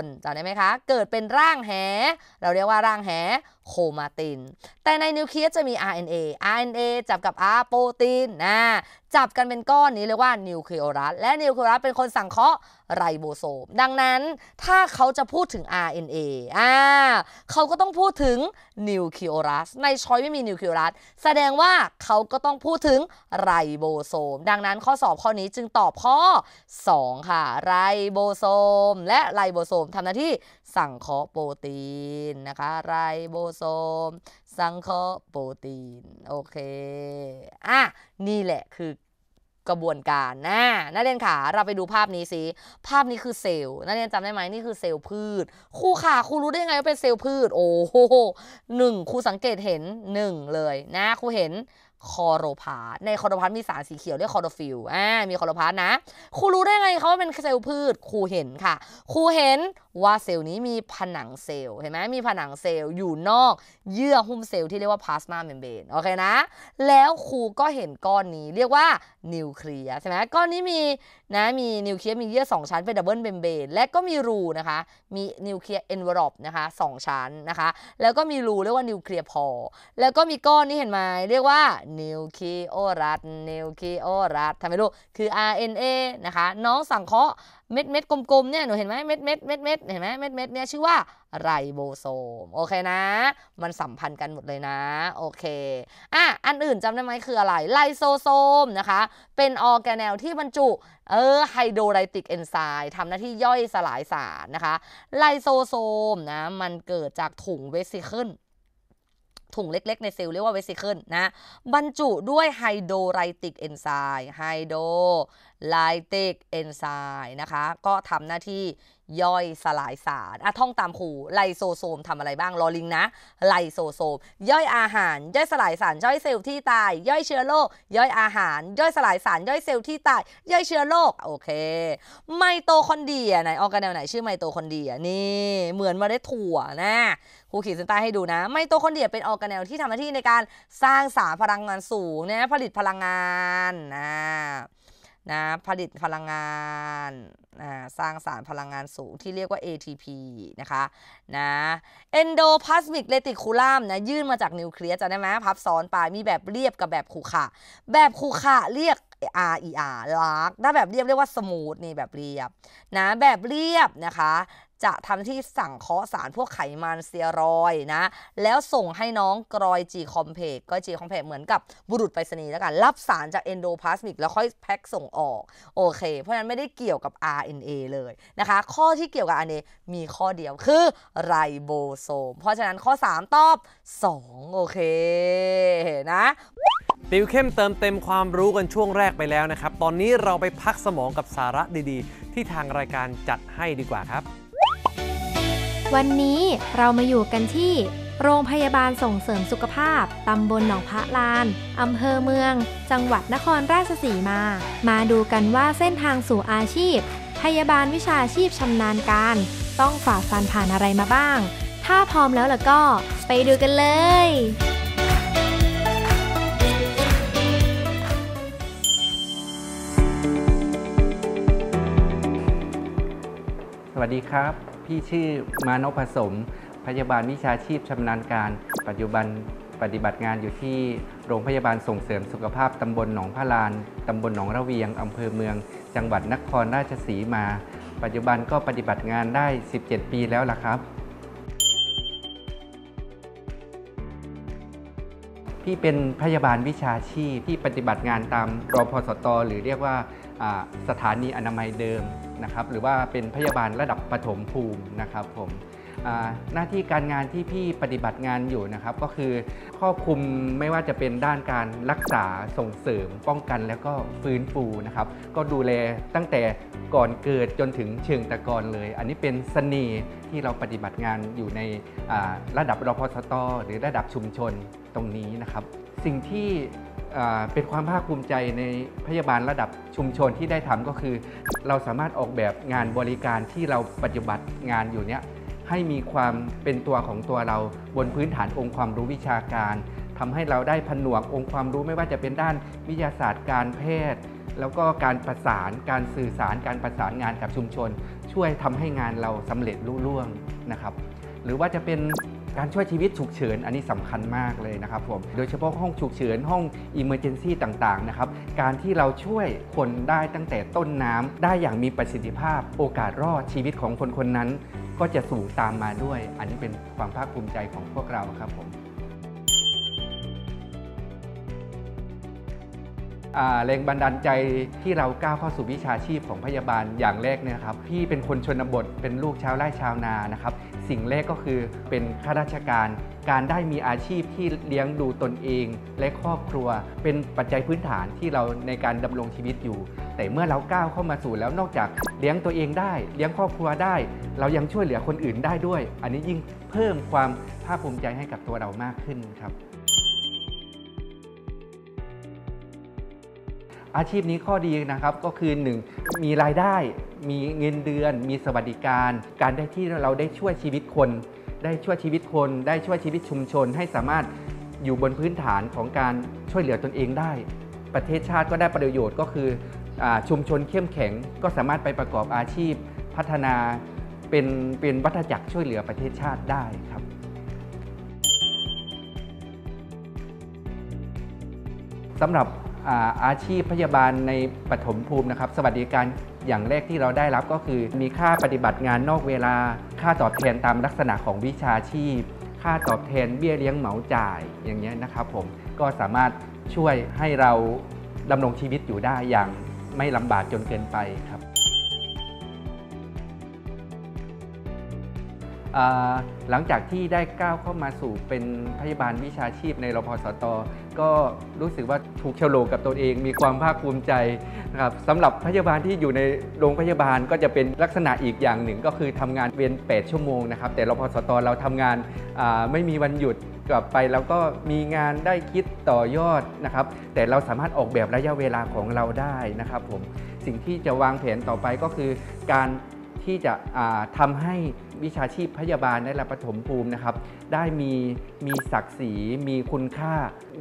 นจำได้ไหมคะ เกิดเป็นร่างแหเราเรียกว่าร่างแหโคมาตินแต่ในนิวเคลียสจะมี RNA RNA จับกับอาโปรตีนนะจับกันเป็นก้อนนี้เรียกว่านิวเคลียรัส และนิวเคลียรัส เป็นคนสั่งเคาะไรโบโซม ดังนั้นถ้าเขาจะพูดถึง RNA อ่าเขาก็ต้องพูดถึงนิวเคลียรัส ในช้อยไม่มีนิวเคลียรัส แสดงว่าเขาก็ต้องพูดถึงไรโบโซม ดังนั้นข้อสอบข้อนี้จึงตอบข้อ2 ค่ะ ไรโบโซมและไรโบโซมทำหน้าที่สังเคราะห์โปรตีนนะคะ ไรโบโซม สังเคราะห์โปรตีน โอเคอ่ะนี่แหละคือกระบวนการนะนักเรียนขาเราไปดูภาพนี้สิภาพนี้คือเซลล์นักเรียนจำได้ไหมนี่คือเซลล์พืชครูขาครูรู้ได้ยังไงว่าเป็นเซลล์พืช โอ้โหหนึ่งครูสังเกตเห็นหนึ่งเลยนะครูเห็นคอโรพาในคอโรพามีสารสีเขียวเรียกคอโรฟิลอ่ามีคอโรพานะครูรู้ได้ไงเขาว่าเป็นเซลล์พืชครูเห็นค่ะครูเห็นว่าเซลล์นี้มีผนังเซลล์ เห็นไหมมีผนังเซลล์อยู่นอกเยื่อหุ้มเซลล์ที่เรียกว่าพลาสมาเมมเบรนโอเคนะแล้วครูก็เห็นก้อนนี้เรียกว่านิวเคลียสใช่ไหมก้อนนี้มีนะมีนิวเคลียสมีเยื่อ2ชั้นเป็นดับเบิลเมมเบนและก็มีรูนะคะมีนิวเคลียสเอนเวอร์บนะคะสชั้นนะคะ แล้วก็มีรูเรียกว่านิวเคลียสพอแล้วก็มีก้อนนี้เห็นไหมเรียกว่านิวเคลียรัสนิวเคลียรัสทำไมลูกคือ RNA นะคะน้องสังเคราะห์เม็ดเม็ดกลมๆเนี่ยหนูเห็นไหมเม็ดเม็ดเม็ดเม็ดเห็นไหมเม็ดเม็ดเนี่ยชื่อว่าไรโบโซมโอเคนะ มันสัมพันธ์กันหมดเลยนะ โอเคอ่ะอันอื่นจำได้ไหมคืออะไรไลโซโซมนะคะ เป็นออร์แกแนลที่บรรจุ เออไฮโดรไลติกเอนไซม์ทำหน้าที่ย่อยสลายสารนะคะ ไลโซโซมนะมันเกิดจากถุงเวสิเคิลถุงเล็ก ๆ ในเซลล์เรียกว่าเวสิเคิลนะ บรรจุด้วย ไฮโดไรติก เอนไซม์ ไฮโดไรติก เอนไซม์นะคะ ก็ทำหน้าที่ย่อยสลายสารอะท่องตามครูไลโซโซมทำอะไรบ้าง รอลิงนะ ไลโซโซมย่อยอาหาร ย่อยสลายสาร ย่อยเซลล์ที่ตายย่อยเชื้อโรคย่อยอาหารย่อยสลายสารย่อยเซลล์ที่ตายย่อยเชื้อโรคโอเคไมโตคอนเดียไหนออกกันแนวไหนชื่อไมโตคอนเดียนี่ เหมือนมาได้ถั่วนะครูขีดเส้นใต้ให้ดูนะ ไมโตคอนเดียเป็นออกกันแนวที่ทำหน้าที่ในการสร้างสารพลังงานสูงนะผลิตพลังงานนะนะผลิตพลังงานนะสร้างสารพลังงานสูงที่เรียกว่า ATP นะคะนะ endoplasmic reticulum นะยื่นมาจากนิวเคลียสจะได้ไหมพับซ้อนไปมีแบบเรียบกับแบบขูขะแบบขูขะเรียก R E R ลากถ้าแบบเรียบเรียกว่า smooth นี่แบบเรียบนะแบบเรียบนะคะจะทำที่สั่งเคาะสารพวกไขมันเซียรอยนะ แล้วส่งให้น้องกรอยจีคอมเพก ก็จีคอมเพกเหมือนกับบุรุษไปรษณีย์แล้วกัน รับสารจากเอนโดพลาสมิกแล้วค่อยแพ็คส่งออก โอเค เพราะนั้นไม่ได้เกี่ยวกับ RNA เลยนะคะ ข้อที่เกี่ยวกับ RNA มีข้อเดียวคือไรโบโซม เพราะฉะนั้นข้อ 3 ตอบ 2 โอเคนะ ติวเข้มเติมเต็มความรู้กันช่วงแรกไปแล้วนะครับ ตอนนี้เราไปพักสมองกับสาระดีๆ ที่ทางรายการจัดให้ดีกว่าครับวันนี้เรามาอยู่กันที่โรงพยาบาลส่งเสริมสุขภาพ ตำบลหนองพระลาน อำเภอเมือง จังหวัดนครราชสีมา มาดูกันว่าเส้นทางสู่อาชีพ พยาบาลวิชาชีพชำนาญการ ต้องฝ่าฟันผ่านอะไรมาบ้าง ถ้าพร้อมแล้วล่ะก็ไปดูกันเลย สวัสดีครับพี่ชื่อมานพผสม พยาบาลวิชาชีพชำนาญการปัจจุบันปฏิบัติงานอยู่ที่โรงพยาบาลส่งเสริมสุขภาพตำบลหนองพาลานตำบลหนองระเวียงอำเภอเมือง จังหวัดนครราชสีมา ปัจจุบันก็ปฏิบัติงานได้ 17 ปีแล้วล่ะครับ พี่เป็นพยาบาลวิชาชีพที่ปฏิบัติงานตามรพสตหรือเรียกว่าสถานีอนามัยเดิมนะครับหรือว่าเป็นพยาบาลระดับปฐมภูมินะครับผมหน้าที่การงานที่พี่ปฏิบัติงานอยู่นะครับก็คือครอบคุมไม่ว่าจะเป็นด้านการรักษาส่งเสริมป้องกันแล้วก็ฟื้นฟูนะครับ ก็ดูแลตั้งแต่ก่อนเกิดจนถึงเชิงตะกอนเลย อันนี้เป็นสน่ห์ที่เราปฏิบัติงานอยู่ในระดับรพสตหรือระดับชุมชนตรงนี้นะครับ สิ่งที่เป็นความภาคภูมิใจในพยาบาลระดับชุมชนที่ได้ทำก็คือ เราสามารถออกแบบงานบริการที่เราปฏิบัติงานอยู่เนี้ยให้มีความเป็นตัวของตัวเราบนพื้นฐานองค์ความรู้วิชาการ ทำให้เราได้ผนวกองค์ความรู้ไม่ว่าจะเป็นด้านวิทยาศาสตร์การแพทย์แล้วก็การประสานการสื่อสารการประสานงานกับชุมชน ช่วยทำให้งานเราสำเร็จรุ่่วงนะครับ หรือว่าจะเป็นการช่วยชีวิตฉุกเฉิน อันนี้สำคัญมากเลยนะครับผม โดยเฉพาะห้องฉุกเฉินห้อง Emergency ต่างๆนะครับ การที่เราช่วยคนได้ตั้งแต่ต้นน้ำได้อย่างมีประสิทธิภาพ โอกาสรอดชีวิตของคนคนนั้นก็จะสูงตามมาด้วย อันนี้เป็นความภาคภูมิใจของพวกเราครับผมแรงบันดาลใจที่เราก้าวเข้าสู่วิชาชีพของพยาบาลอย่างแรกเนี่ยครับพี่เป็นคนชนบทเป็นลูกชาวไร่ชาวนานะครับสิ่งแรกก็คือเป็นข้าราชการการได้มีอาชีพที่เลี้ยงดูตนเอง และครอบครัวเป็นปัจจัยพื้นฐานที่เราในการดำรงชีวิตอยู่ แต่เมื่อเราก้าวเข้ามาสู่แล้วนอกจากเลี้ยงตัวเองได้ เลี้ยงครอบครัวได้ เรายังช่วยเหลือคนอื่นได้ด้วย อันนี้ยิ่งเพิ่มความภาคภูมิใจให้กับตัวเรามากขึ้นครับอาชีพนี้ข้อดีนะครับก็คือ 1 มีรายได้มีเงินเดือน มีสวัสดิการ การได้ที่เราได้ช่วยชีวิตคน ได้ช่วยชีวิตคนได้ช่วยชีวิตชุมชนให้สามารถอยู่บนพื้นฐานของการช่วยเหลือตนเองได้ ประเทศชาติก็ได้ประโยชน์ก็คืออชุมชนเข้มแข็งก็สามารถไปประกอบอาชีพพัฒนาเป็นเป็นวัฒจักรช่วยเหลือประเทศชาติได้ครับสำหรับอาชีพพยาบาลในปฐมภูมินะครับ สวัสดิการอย่างแรกที่เราได้รับก็คือมีค่าปฏิบัติงานนอกเวลา ค่าตอบแทนตามลักษณะของวิชาชีพค่าตอบแทนเบี้ยเลี้ยงเหมาจ่ายอย่างเงี้ยนะครับผมก็สามารถช่วยให้เราดำรงชีวิตอยู่ได้อย่างไม่ลำบากจนเกินไปครับหลังจากที่ได้ก้าวเข้ามาสู่เป็นพยาบาลวิชาชีพในรพสต ก็รู้สึกว่าถูกเชโลกับตนเองมีความภาคภูมิใจนะครับสำหรับพยาบาลที่อยู่ในโรงพยาบาลก็จะเป็นลักษณะอีกอย่างหนึ่ง ก็คือทำงานเวียน 8 ชั่วโมงนะครับแต่รพสตเราทำงานไม่มีวันหยุดกลับไป แล้วก็มีงานได้คิดต่อยอดนะครับแต่เราสามารถออกแบบระยะเวลาของเราได้นะครับผมสิ่งที่จะวางแผนต่อไปก็คือการที่จะทำให้วิชาชีพพยาบาลในระดับปฐมภูมินะครับ ได้มีมีศักดิ์ศรีมีคุณค่า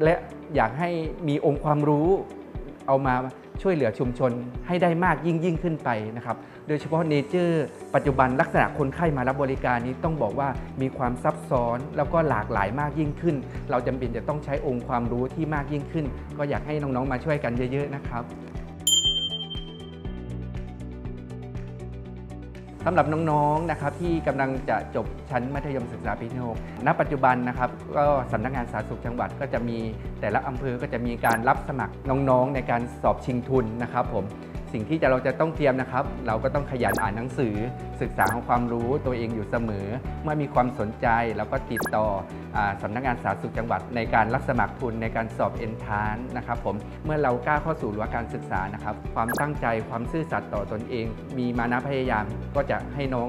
และอยากให้มีองค์ความรู้ เอามาช่วยเหลือชุมชนให้ได้มากยิ่งยิ่งขึ้นไปนะครับ โดยเฉพาะเนเจอร์ปัจจุบันลักษณะคนไข้มารับบริการนี้ต้องบอกว่ามีความซับซ้อนแล้วก็หลากหลายมากยิ่งขึ้น เราจำเป็นจะต้องใช้องค์ความรู้ที่มากยิ่งขึ้น ก็อยากให้น้องๆ มาช่วยกันเยอะๆนะครับสำหรับน้องๆ นะครับที่กำลังจะจบชั้นมัธยมศึกษาปีที่6ณปัจจุบันนะครับ ก็สำนักงานสาธารณสุขจังหวัดก็จะมีแต่ละอำเภอก็จะมีการรับสมัครน้องๆ ในการสอบชิงทุนนะครับผมสิ่งที่เราจะต้องเตรียมนะครับ เราก็ต้องขยันอ่านหนังสือ ศึกษาของความรู้ตัวเองอยู่เสมอ เมื่อมีความสนใจเราก็ติดต่ออสำนักงาน สาธารณสุขจังหวัดในการรับสมัครทุนในการสอบเอนทานนะครับผมเมื่อเรากล้าเข้าสู่รั้วการศึกษานะครับ ความตั้งใจความซื่อสัตย์ต่อตนเอง มีมานะพยายามก็จะให้น้อง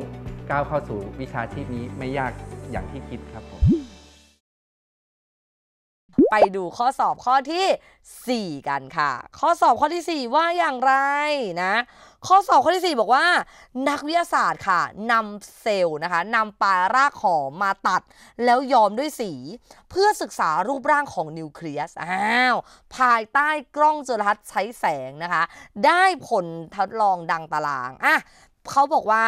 ก้าวเข้าสู่วิชาชีพนี้ไม่ยากอย่างที่คิดครับผมไปดูข้อสอบข้อที่ 4 กันค่ะ ข้อสอบข้อที่ 4 ว่าอย่างไรนะ ข้อสอบข้อที่ 4 บอกว่า นักวิทยาศาสตร์ค่ะ นำเซลล์นะคะนำปลายรากหอม มาตัดแล้วย้อมด้วยสี เพื่อศึกษารูปร่างของนิวเคลียสอ้าวภายใต้กล้องจุลทรรศน์ใช้แสงนะคะ ได้ผลทดลองดังตาราง อ่ะ เขาบอกว่า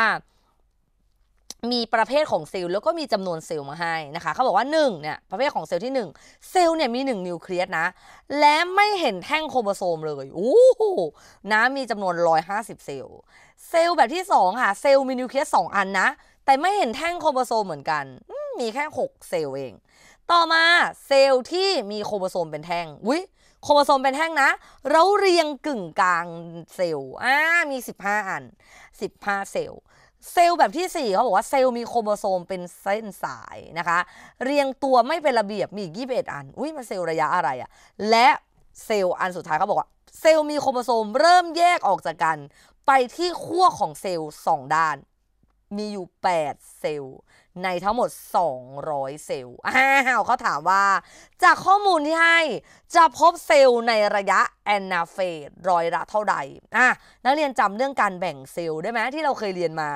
มีประเภทของเซลล์แล้วก็มีจำนวนเซลล์มาให้นะคะเขาบอกว่า1เนี่ยประเภทของเซลล์ที่ 1 เซลล์เนี่ย มี 1 นิวเคลียสนะและไม่เห็นแท่งโครโมโซมเลยโอ้โหนะมีจำนวน 150 เซลล์ เซลล์แบบที่ 2 ค่ะ เซลล์มีนิวเคลียส2อันนะ แต่ไม่เห็นแท่งโครโมโซมเหมือนกันมีแค่ 6 เซลล์เอง ต่อมาเซลล์ที่มีโครโมโซมเป็นแท่งอุ้ยโครโมโซมเป็นแท่งนะเราเรียงกึ่งกลางเซลล์อ่ามี 15 อัน 15 เซลล์เซลล์แบบที่4เขาบอกว่าเซลล์มีโครโมโซมเป็นเส้นสายนะคะ เรียงตัวไม่เป็นระเบียบมีอีก21อันอุ้ยมันเซลล์ระยะอะไรอะและเซลล์อันสุดท้ายเขาบอกว่า เซลล์มีโครโมโซมเริ่มแยกออกจากกันไปที่ขั้วของเซลล์ 2 ด้าน มีอยู่ 8 เซลล์ในทั้งหมด 200 เซลล์อ้าวเขาถามว่า จากข้อมูลที่ให้ จะพบเซลล์ในระยะแอนนาเฟสร้อยละเท่าใดอ่ะนักเรียนจำเรื่องการแบ่งเซลล์ ได้ไหมที่เราเคยเรียนมา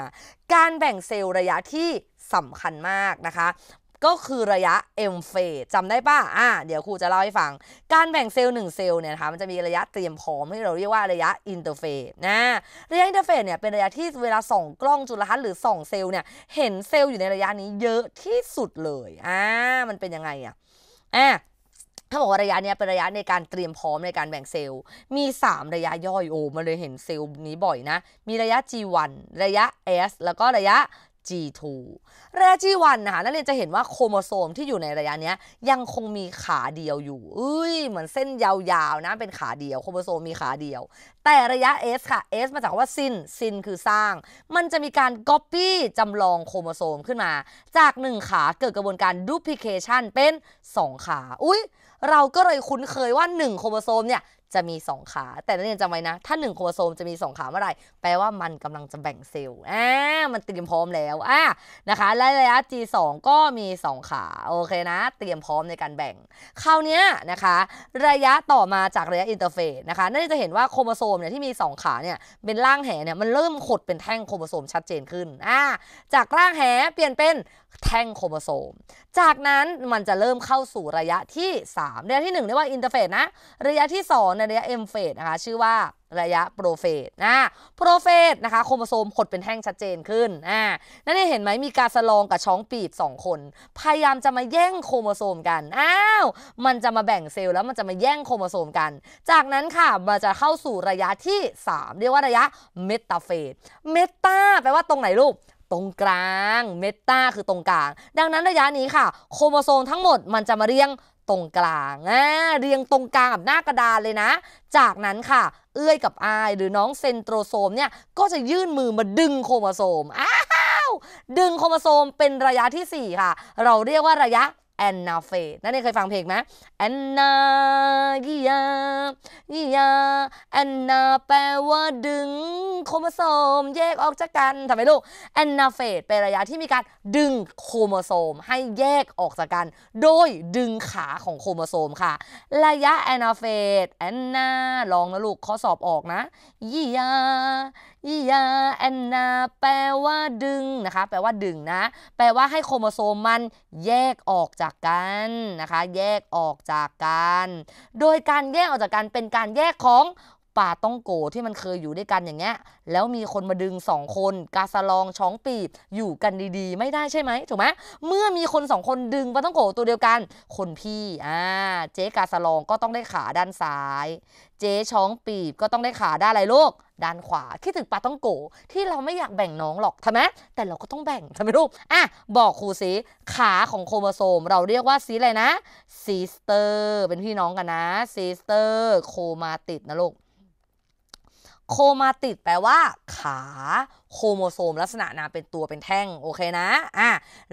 การแบ่งเซลล์ระยะที่สำคัญมากนะคะก็คือระยะ M phase จำได้ป่ะอ่าเดี๋ยวครูจะเล่าให้ฟัง การแบ่งเซลล์1เซลล์เนี่ยนะคะมันจะมีระยะเตรียมพร้อมที่เราเรียกว่าระยะอินเตอร์เฟสนะระยะอินเตอร์เฟสเนี่ยเป็นระยะที่เวลาส่องกล้องจุลทรรศน์หรือส่องเซลล์เนี่ยเห็นเซลล์อยู่ในระยะนี้เยอะที่สุดเลยอ่ามันเป็นยังไง อ่ะอ่าถ้าบอกว่าระยะนี้เป็นระยะในการเตรียมพร้อมในการแบ่งเซลล์ มี 3 ระยะย่อยโอ้มาเลยเห็นเซลล์นี้บ่อยนะมีระยะ G1 ระยะ S แล้วก็ระยะ G2 ระยะ G1 นะคะนักเรียนจะเห็นว่าโครโมโซมที่อยู่ในระยะนี้ยังคงมีขาเดียวอยู่อุ้ยเหมือนเส้นยาวๆนะเป็นขาเดียว โครโมโซมมีขาเดียว แต่ระยะ S ค่ะ S มาจากว่าซิน ซินคือสร้าง มันจะมีการก๊อปปี้จำลองโครโมโซมขึ้นมา จาก 1 ขาเกิดกระบวนการดูพิเคชันเป็น 2 ขา อุ้ยเราก็เลยคุ้นเคยว่า 1 โครโมโซมเนี่ยจะมี 2 ขา แต่นักเรียนจำไว้นะ ถ้า 1 โครโมโซม จะมี 2 ขาเมื่อไร แปลว่ามันกำลังจะแบ่งเซลล์ อ่า มันเตรียมพร้อมแล้ว อ่านะคะและระยะ G2 ก็มี 2 ขา โอเคนะ เตรียมพร้อมในการแบ่ง คราวนี้นะคะ ระยะต่อมาจากระยะอินเตอร์เฟสนะคะนักเรียนจะเห็นว่าโครโมโซมเนี่ยที่มี 2 ขาเนี่ย เป็นร่างแหเนี่ยมันเริ่มขดเป็นแท่งโครโมโซมชัดเจนขึ้น อ่า จากร่างแหเปลี่ยนเป็นแท่งโครโมโซม จากนั้นมันจะเริ่มเข้าสู่ระยะที่ 3 ระยะที่ 1 เรียกว่าอินเตอร์เฟสนะระยะที่2ในระยะเอ็มเฟสนะคะชื่อว่าระยะโปรเฟสนะโปรเฟสนะคะโครโมโซมขดเป็นแท่งชัดเจนขึ้นอ่านั่นเองเห็นไหมมีการสลองกับช้องปีบ2คนพยายามจะมาแย่งโครโมโซมกันอ้าว มันจะมาแบ่งเซลล์แล้วมันจะมาแย่งโครโมโซมกัน จากนั้นค่ะมันจะเข้าสู่ระยะที่ 3 เรียกว่าระยะเมตาเฟสเมตาแปลว่าตรงไหนลูกตรงกลางเมตาคือตรงกลาง ดังนั้นระยะนี้ค่ะโครโมโซมทั้งหมดมันจะมาเรียงตรงกลางอ่าเรียงตรงกลางกับหน้ากระดานเลยนะ จากนั้นค่ะ เอื้อยกับไอหรือน้องเซนโตรโซมเนี่ยก็จะยื่นมือมาดึงโครโมโซมอ้าวดึงโครโมโซมเป็นระยะที่ 4 ค่ะ เราเรียกว่าระยะแอนนาเฟนั่นเองเคยฟังเพลงไหมแอนนากิยากิยาแอนนาแปลว่าดึงโครโมโซมแยกออกจากกันทำไมลูกแอนนาเฟสเป็นระยะที่มีการดึงโครโมโซมให้แยกออกจากกันโดยดึงขาของโครโมโซมค่ะระยะแอนนาเฟสแอนนาลองนะลูกข้อสอบออกนะยิยาอียาแอนนาแปลว่าดึงนะคะแปลว่าดึงนะ แปลว่าให้โครโมโซมมัน แยกออกจากกันนะคะแยกออกจากกันโดยการแยกออกจากกันเป็นการแยกของป่าต้องโกที่มันเคยอยู่ด้วยกันอย่างเงี้ย แล้วมีคนมาดึงสองคน กาสลองช้องปีบอยู่กันดีๆไม่ได้ใช่ไหมถูกไหมเมื่อมีคนสองคนดึงป่าต้องโกตัวเดียวกัน คนพี่อ่าเจ๊กาสลองก็ต้องได้ขาด้านซ้าย เจ๊ช้องปีบก็ต้องได้ขาด้านอะไรลูกด้านขวาคิดถึงปาต้องโก ที่เราไม่อยากแบ่งน้องหรอกทำไหมแต่เราก็ต้องแบ่งทำไมลูกอ่ะบอกครูสิขาของโครโมโซม เราเรียกว่าซีอะไรนะซิสเตอร์ เป็นพี่น้องกันนะซิสเตอร์ โคมาติดนะลูกโคมาติดแปลว่าขาโครโมโซมลักษณะนาเป็นตัวเป็นแท่งโอเคนะอ่ะ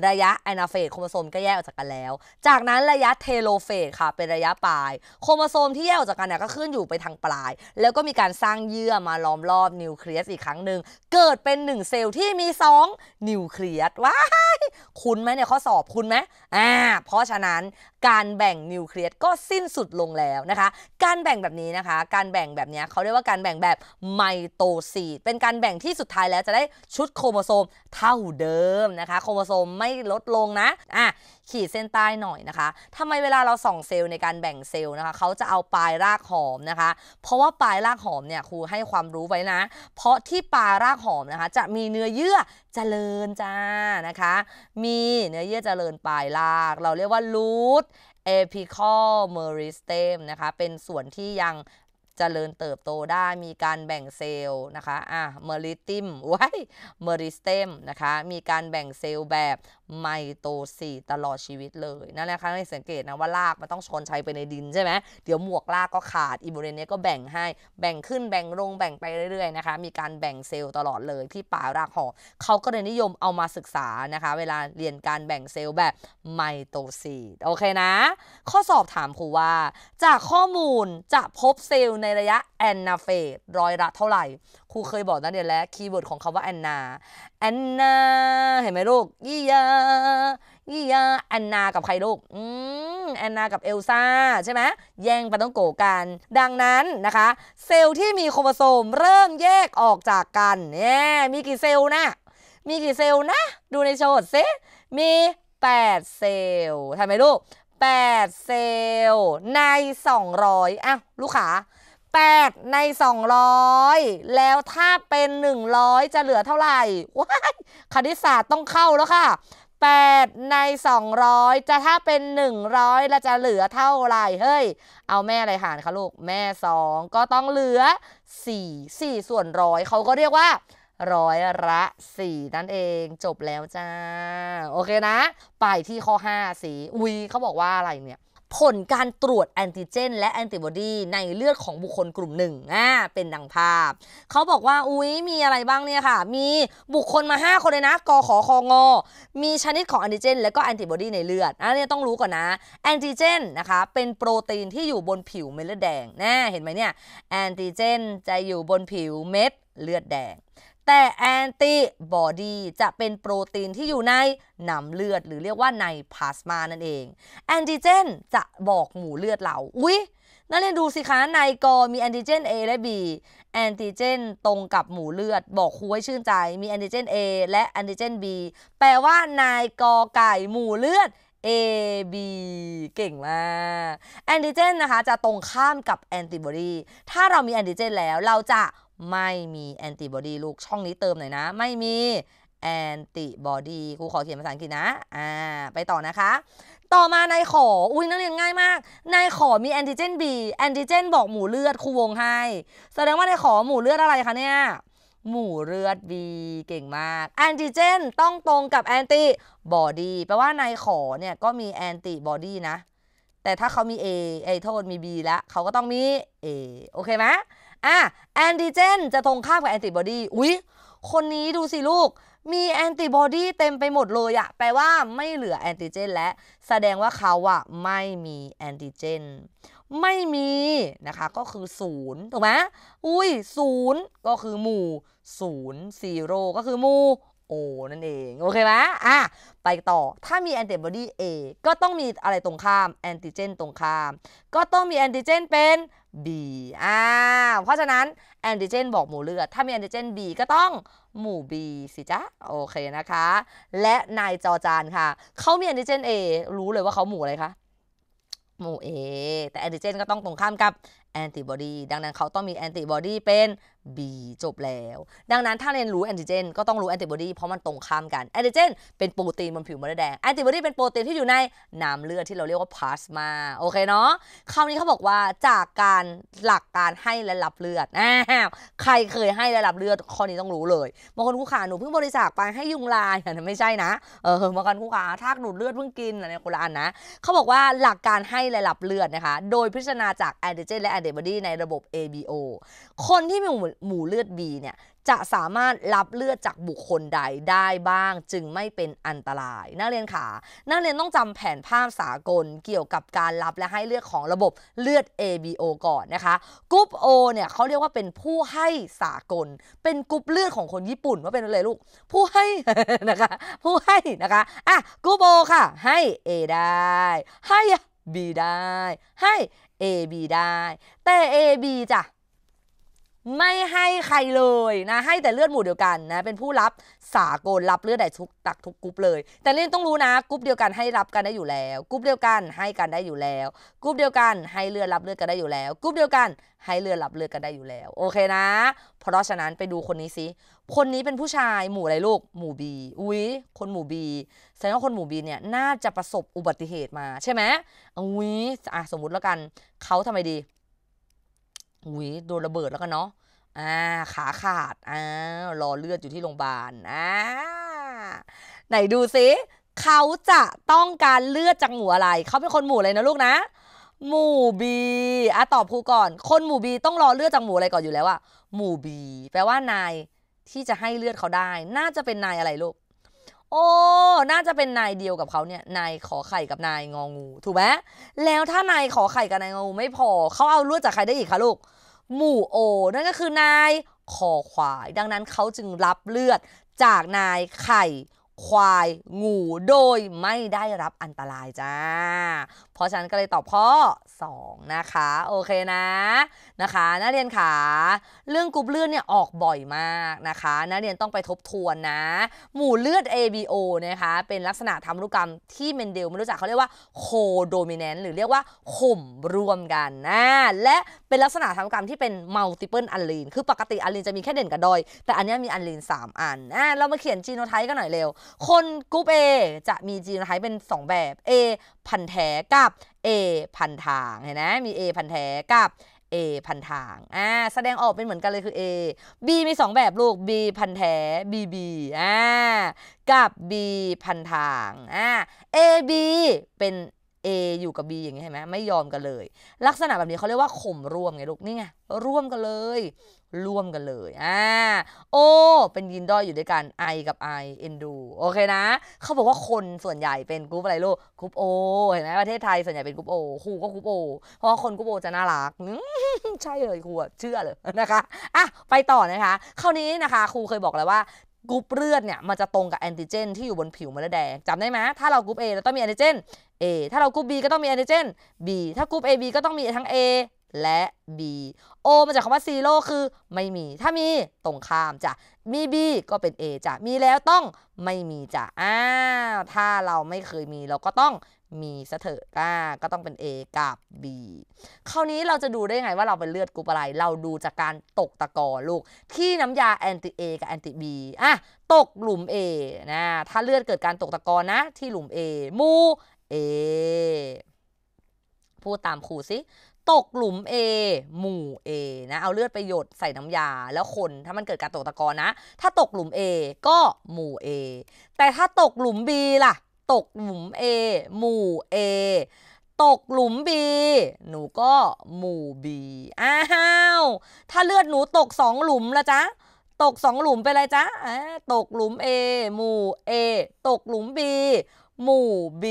ระยะแอนาเฟสโครโมโซมก็แยกออกจากกันแล้ว จากนั้นระยะเทโลเฟสค่ะเป็นระยะปลายโครโมโซมที่แยกออกจากกันเนี่ยก็ขึ้นอยู่ไปทางปลาย แล้วก็มีการสร้างเยื่อมาล้อมรอบนิวเคลียสอีกครั้งหนึ่งเกิดเป็น1เซลล์ที่มี2นิวเคลียสว้าคุณไหมเนี่ยข้อสอบคุณไหมอ่าเพราะฉะนั้นการแบ่งนิวเคลียสก็สิ้นสุดลงแล้วนะคะ การแบ่งแบบนี้นะคะ การแบ่งแบบนี้เขาเรียกว่าการแบ่งแบบไมโตซีเป็นการแบ่งที่สุดท้ายแล้วจะได้ชุดโครโมโซมเท่าเดิมนะคะ โครโมโซมไม่ลดลงนะอ่ะขีดเส้นใต้หน่อยนะคะ ทำไมเวลาเราส่องเซลล์ในการแบ่งเซลล์นะคะ เขาจะเอาปลายรากหอมนะคะ เพราะว่าปลายรากหอมเนี่ยครูให้ความรู้ไว้นะ เพราะที่ปลายรากหอมนะคะ จะมีเนื้อเยื่อเจริญจ้านะคะ มีเนื้อเยื่อเจริญปลายราก เราเรียกว่า root apical meristem นะคะ เป็นส่วนที่ยังจเจริญเติบโตได้มีการแบ่งเซลล์นะคะ อ่ะเมริติมไว้เมริสเตมนะคะ มีการแบ่งเซลล์แบบไมโตซีตลอดชีวิตเลย นั่นแหละค่ะให้สังเกตนะว่ารากมันต้องชนชัยไปในดินใช่ไหมเดี๋ยวหมวกรากก็ขาดอิบูเรนเนก็แบ่งให้แบ่งขึ้นแบ่งลง แบ่งไปเรื่อยๆ นะคะ มีการแบ่งเซลล์ตลอดเลยที่ป่ารากหอ เขาก็เลยนิยมเอามาศึกษานะคะ เวลาเรียนการแบ่งเซลล์แบบไมโตซีโอเคนะ ข้อสอบถามครูว่า จากข้อมูลจะพบเซลล์ในระยะแอนนาเฟสร้อยละเท่าไหร่ครูเคยบอกนะเดี๋ยวแล้ว คีย์เวิร์ดของคาว่าแอนนา แอนนา เห็นไหมลูกยี่ยายี่ยาแอนนากับใครลูก อืมแอนนากับเอลซ่า ใช่ไหม แย่งไปต้องโกกัน ดังนั้นนะคะ เซลล์ที่มีโครโมโซมเริ่มแยกออกจากกันเนี่ยมีกี่เซลล์นะ มีกี่เซลล์นะ ดูในโชด์ซมี8เซลล์ทำไมลูก8เซลล์ใน 200อ่ะลูกขา8 ใน 200 แล้วถ้าเป็น 100 จะเหลือเท่าไหร่ ว้ายคณิตศาสตร์ต้องเข้าแล้วค่ะ 8 ใน 200 จะถ้าเป็น 100 แล้วจะเหลือเท่าไหร่ เฮ้ย เอาแม่อะไรหารคะลูกแม่ 2 ก็ต้องเหลือ 4 4 ส่วนร้อยเขาก็เรียกว่าร้อยละสี่นั่นเองจบแล้วจ้า โอเคนะ ไปที่ข้อ 5 สีอุ้ยเขาบอกว่าอะไรเนี่ยผลการตรวจแอนติเจนและแอนติบอดีในเลือดของบุคคลกลุ่มหนึ่งอ่าเป็นดังภาพ เขาบอกว่าอุ๊ยมีอะไรบ้างเนี่ยค่ะ มีบุคคลมา 5 คนเลยนะกขอคองอมีชนิดของแอนติเจนและก็แอนติบอดีในเลือดอันนี้ต้องรู้ก่อนนะแอนติเจนนะคะ เป็นโปรตีนที่อยู่บนผิวเม็ดเลือดแดง แน่เห็นไหมเนี่ยแอนติเจนจะอยู่บนผิวเม็ดเลือดแดงแต่แอนติบอดีจะเป็นโปรตีนที่อยู่ในน้ำเลือด หรือเรียกว่าในพลาสมานั่นเองแอนติเจน จะบอกหมู่เลือดเรา อุ๊ย นักเรียนดูสิคะในกอมีแอนติเจน A และ B แอนติเจนตรงกับหมู่เลือดบอกครูให้ชื่นใจมีแอนติเจน A และแอนติเจน B แปลว่านายกอไก่หมู่เลือด A B เก่งมากแอนติเจนนะคะ จะตรงข้ามกับแอนติบอดีถ้าเรามีแอนติเจนแล้วเราจะไม่มีแอนติบอดีลูกช่องนี้เติมหน่อยนะ ไม่มีแอนติบอดีครูขอเขียนภาษาอังกฤษนะ อ่าไปต่อนะคะ ต่อมาในขอ อุ้ยนักเรียนง่ายมากในขอมีแอนติเจน B แอนติเจนบอกหมู่เลือดครูวงให้ แสดงว่าในขอหมู่เลือดอะไรคะเนี่ย หมู่เลือด B เก่งมากแอนติเจนต้องตรงกับแอนติบอดีแปลว่าในขอเนี่ย ก็มีแอนติบอดีนะ แต่ถ้าเขามี A ไอโทษมี B แล้วเขาก็ต้องมี A โอเคไหม่ะแอนติเจน จะตรงข้ามกับแอนติบอดี อุ๊ยคนนี้ดูสิลูก มีแอนติบอดีเต็มไปหมดเลยอะแปลว่าไม่เหลือแอนติเจนและ แสดงว่าเขาอะไม่มีแอนติเจน ไม่มี นะคะ ก็คือศูนย์ถูกไหม อุ้ยศูนย์ก็คือ หมู่ศูนย์ซีโร่ก็คือ หมู่โอนั่นเอง โอเคไหมอ่ะ ไปต่อ ถ้ามีแอนติบอดีเอก็ต้องมีอะไรตรงข้าม แอนติเจนตรงข้าม ก็ต้องมีแอนติเจนเป็น B อ่าเพราะฉะนั้นแอนติเจนบอกหมู่เลือด ถ้ามีแอนติเจน B ก็ต้องหมู่ B สิจ๊ะ โอเคนะคะ และนายจอจานค่ะ เขามีแอนติเจน A รู้เลยว่าเขาหมู่อะไรคะ หมู่ A แต่แอนติเจนก็ต้องตรงข้ามกับแอนติบอดีดังนั้นเขาต้องมีแอนติบอดีเป็น B จบแล้ว ดังนั้นถ้าเรียนรู้แอนติเจนก็ต้องรู้แอนติบอดีเพราะมันตรงข้ามกันแอนติเจนเป็นโปรตีนบนผิวมดแดงแอนติบอดีเป็นโปรตีนที่อยู่ใน น้ำเลือดที่เราเรียกว่าพลาสมาโอเคเนาะคราวนี้เขาบอกว่าจากการหลักการให้และรับเลือดอาใครเคยให้และรับเลือดข้อนี้ต้องรู้เลยบางคนคู่ขาหนูเพิ่งบริจาคไปให้ยุงลายอไม่ใช่นะเออบางคนคู่ขาทากหนูเลือดเพิ่งกินอะไรคนละอันนะเขาบอกว่าหลักการให้และรับเลือดนะคะโดยพิจารณาจากแอนติเจนและแอนติบอดีในระบบ ABO คนที่มีหมู่เลือด B เนี่ยจะสามารถรับเลือดจากบุคคลใดได้บ้าง จึงไม่เป็นอันตราย นักเรียนขานักเรียนต้องจำแผนภาพสากลเกี่ยวกับการรับและให้เลือดของระบบเลือด ABO ก่อนนะคะกรุ๊ป O เนี่ยเขาเรียกว่าเป็นผู้ให้สากล เป็นกรุ๊ปเลือดของคนญี่ปุ่นว่าเป็นอะไรลูกผู้ให้นะคะผู้ให้นะคะอ่ะกรุ๊ป O ค่ะให้ A ได้ ให้ B ได้ให้ AB ได้ แต่ AB จ้ะไม่ให้ใครเลยนะ ให้แต่เลือดหมู่เดียวกัน นะ เป็นผู้รับสากลรับเลือดได้ทุกตักทุกกรุ๊ปเลยแต่เล่นต้องรู้นะกรุ๊ปเดียวกันให้รับกันได้อยู่แล้วกรุ๊ปเดียวกันให้กันได้อยู่แล้วกรุ๊ปเดียวกันให้เลือดรับเลือดกันได้อยู่แล้วกรุ๊ปเดียวกันให้เลือดรับเลือดกันได้อยู่แล้ว โอเคนะ เพราะฉะนั้นไปดูคนนี้สิคนนี้เป็นผู้ชายหมู่อะไรลูกหมู่บีอุ้ยคนหมู่บีแสดงว่าคนหมู่บีเนี่ยน่าจะประสบอุบัติเหตุมาใช่ไหมอุ้ยอ่ะสมมุติแล้วกันเขาทำไมดีอุ้ยโดนระเบิดแล้วกันเนาะอ่าขาขาดอ่ารอเลือดอยู่ที่โรงพยาบาลอ่าไหนดูซิเขาจะต้องการเลือดจากหมู่อะไร เขาเป็นคนหมู่อะไรนะลูกนะ หมู่บีอ่ะตอบครูก่อน คนหมู่บีต้องรอเลือดจากหมู่อะไรก่อนอยู่แล้วอะหมู่บี แปลว่านาย ที่จะให้เลือดเขาได้น่าจะเป็นนายอะไรลูกโอ้ น่าจะเป็นนายเดียวกับเขาเนี่ย นายขอไข่กับนายงองูถูกไหมแล้วถ้านายขอไข่กับนายงองูไม่พอเขาเอาลวดจากใครได้อีกคะลูก หมู่โอ นั่นก็คือนายขอควาย ดังนั้นเขาจึงรับเลือดจากนายไข่ ควายงู โดยไม่ได้รับอันตรายจ้าเพราะฉะนั้นก็เลยตอบข้อ 2 นะคะ โอเคนะนะคะนักเรียนขาเรื่องกรุ๊ปเลือดเนี่ยออกบ่อยมากนะคะนักเรียนต้องไปทบทวนนะ หมู่เลือด ABO นะคะเป็นลักษณะทำรุกรรมที่เมนเดลไม่รู้จักเขาเรียกว่าโคโดมิเนนต์หรือเรียกว่าข่มรวมกันนะและเป็นลักษณะทำรุกรรมที่เป็นมัลติเพิลอัลลีน คือปกติอัลลีนจะมีแค่เด่นกับดอยแต่อันนี้มีอัลลีน3 อันอ่ะเรามาเขียนจีโนไทป์กันหน่อยเร็วคนกรุ๊ป A จะมีจีโนไทป์เป็น2 แบบ A พันแท้กับ A พันทางเห็นไหมมี A พันแท้กับ A พันทางอ่าแสดงออกเป็นเหมือนกันเลยคือ A B มี2แบบลูก B พันแท้ BB อ่ากับ B พันทางอ่า AB เป็น A อยู่กับ B อย่างนี้เห็นไหมไม่ยอมกันเลย ลักษณะแบบนี้เขาเรียกว่าข่มร่วมไง ลูกนี่ไงร่วมกันเลยร่วมกันเลย อ่า โอ เป็นยินด้อยอยู่ด้วยกันอกับอเอ็นดูโอเคนะ เขาบอกว่าคนส่วนใหญ่เป็นกรุ๊ปอะไรลูก กรุ๊ปโอเห็นไหม ประเทศไทยส่วนใหญ่เป็นกรุ๊ปโอครูก็กรุ๊ปโอเพราะคนกรุ๊ปโอจะน่ารัก ใช่เลยครูเชื่อเลยนะคะอ่ะไปต่อนะคะคราวนี้นะคะครูเคยบอกแล้วว่ากรุ๊ปเลือดเนี่ยมันจะตรงกับแอนติเจนที่อยู่บนผิวมะรงแดงจำได้ไหม ถ้าเรากรุ๊ป A เราต้องมีแอนติเจน A ถ้าเรากรุ๊ป B ก็ต้องมีแอนติเจน B ถ้ากรุ๊ป AB ก็ต้องมีทั้ง A และ B O มาจากคำว่า zero คือไม่มี ถ้ามีตรงข้ามจ้ะ มี B ก็เป็น A จ้ะ มีแล้วต้องไม่มีจ้ะ อ้าถ้าเราไม่เคยมีเราก็ต้องมีซะเถอะก่าก็ต้องเป็น A กับ B คราวนี้เราจะดูได้ไงว่าเราเป็นเลือดกรุ๊ปอะไร เราดูจากการตกตะกอลูก ที่น้ำยาแอนติ A กับแอนติ B อ่ะตกหลุม A นะ ถ้าเลือดเกิดการตกตะกอนนะที่หลุม A มู A พูดตามครูสิตกหลุม A หมู่ A นะเอาเลือดไปหยดใส่น้ำยาแล้วคนถ้ามันเกิดการตกตะกอนนะ ถ้าตกหลุม A ก็ หมู่ A แต่ถ้าตกหลุม B ล่ะตกหลุม A หมู่ A ตกหลุม B หนูก็หมู่ B อ้าวถ้าเลือดหนูตกสองหลุมละจ๊ะ ตกสองหลุมไปเลยจ้ะตกหลุม A หมู่ A ตกหลุม B หมู่ B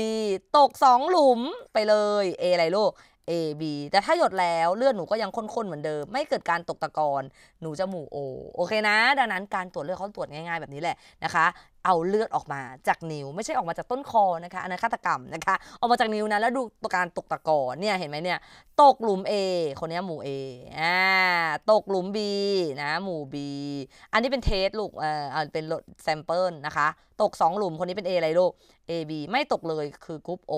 ตกสองหลุมไปเลย A อะไรลูก A B แต่ถ้าหยดแล้วเลือดหนูก็ยังข้นๆเหมือนเดิมไม่เกิดการตกตะกอนหนูจะหมู่โอโอเคนะดังนั้นการตรวจเลือดเขาตรวจง่ายๆ แบบนี้แหละนะคะ เอาเลือดออกมาจากนิ้วไม่ใช่ออกมาจากต้นคอนะคะอันนั้นฆาตกรรมนะคะออกมาจากนิ้วนะแล้วดูการตกตะกอนเนี่ยเห็นไหมเนี่ยตกหลุม A คนนี้หมู่ A อ่าตกหลุม B นะหมู่ B อันนี้เป็นเทสลูกเออเป็นแซมเปิลนะคะ ตก 2 หลุมคนนี้เป็น A อะไรลูก AB ไม่ตกเลยคือกรุ๊ป O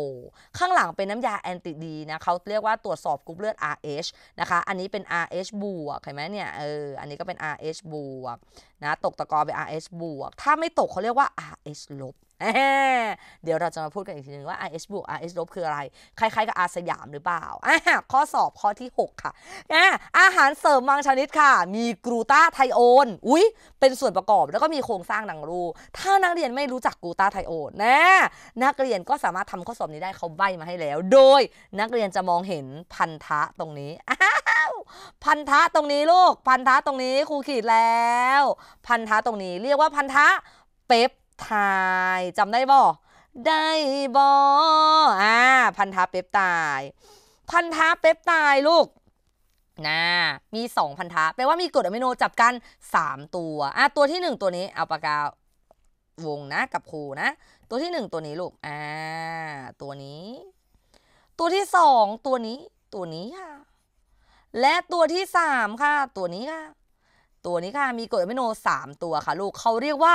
ข้างหลังเป็นน้ำยาแอนติดีนะเขาเรียกว่าตรวจสอบกรุ๊ปเลือด RH นะคะ อันนี้เป็น RH บวกเห็นไหมเนี่ยเอออันนี้ก็เป็น RH บวก นะ ตกตะกอนเป็น RH บวก ถ้าไม่ตกเขาเรียกว่า RH ลบเดี๋ยวเราจะมาพูดกันอีกทีนึงว่า r s บวก r s ลบคืออะไรคล้ายๆกับอาสยามหรือเปล่า ข้อสอบข้อที่ 6 ค่ะ อาหารเสริมบางชนิดค่ะ มีกลูตาไทโอนอุ้ยเป็นส่วนประกอบแล้วก็มีโครงสร้างดังรูถ้านักเรียนไม่รู้จักกลูตาไทโอนนะนักเรียนก็สามารถทำข้อสอบนี้ได้เขาใบมาให้แล้ว โดยนักเรียนจะมองเห็นพันธะตรงนี้ พันธะตรงนี้ลูกพันธะตรงนี้ครูขีดแล้ว พันธะตรงนี้เรียกว่าพันธะเปปทายจำได้บ่ได้บออ่าพันธะเปปตาย พันธะเปปตายลูก นะ มี2พันธะ แปลว่ามีกรดอะมิโนจับกัน3ตัวอ่ะตัวที่1ตัวนี้เอาปากกา วงนะกับครูนะ ตัวที่1ตัวนี้ลูกอ่าตัวนี้ ตัวที่2ตัวนี้ตัวนี้ค่ะ และตัวที่3ค่ะ ตัวนี้ค่ะ ตัวนี้ค่ะมีกรดอะมิโน3ตัวค่ะ ลูกเขาเรียกว่า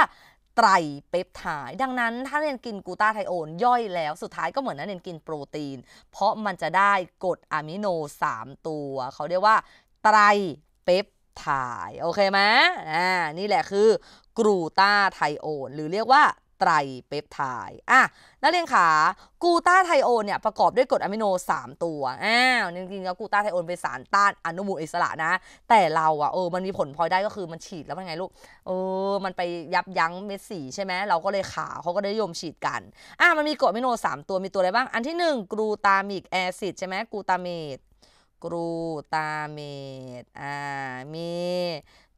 ไตรเปปไทด์ดังนั้นถ้าเรียนกินกูตาไทโอน ย่อยแล้วสุดท้ายก็เหมือนนันเรียนกินโปรตีน เพราะมันจะได้กรดอะมิโน 3 ตัว เขาเรียกว่า ไตรเปปไทด์โอเคไหมอ่านี่แหละคือกรูตาไทโอนหรือเรียกว่าไตรเปปไทด์ อ่ะ นักเรียนขา กูต้าไทโอนเนี่ย ประกอบด้วยกรดอะมิโน 3 ตัวอ้าว จริงๆแล้วกูต้าไทโอนเป็นสารต้านอนุมูลอิสระนะ แต่เราอะเออ มันมีผลพลอยได้ก็คือมันฉีดแล้วมันไงลูก เออ มันไปยับยั้งเม็ดสีใช่ไหม เราก็เลยขาวเขาก็ได้ยมฉีดกัน อ่ะ มันมีกรดอะมิโน 3 ตัวมีตัวอะไรบ้าง อันที่ 1กรูตามิกแอซิดใช่ไหมกรูตาเมดกรูตาเมดอ่า มี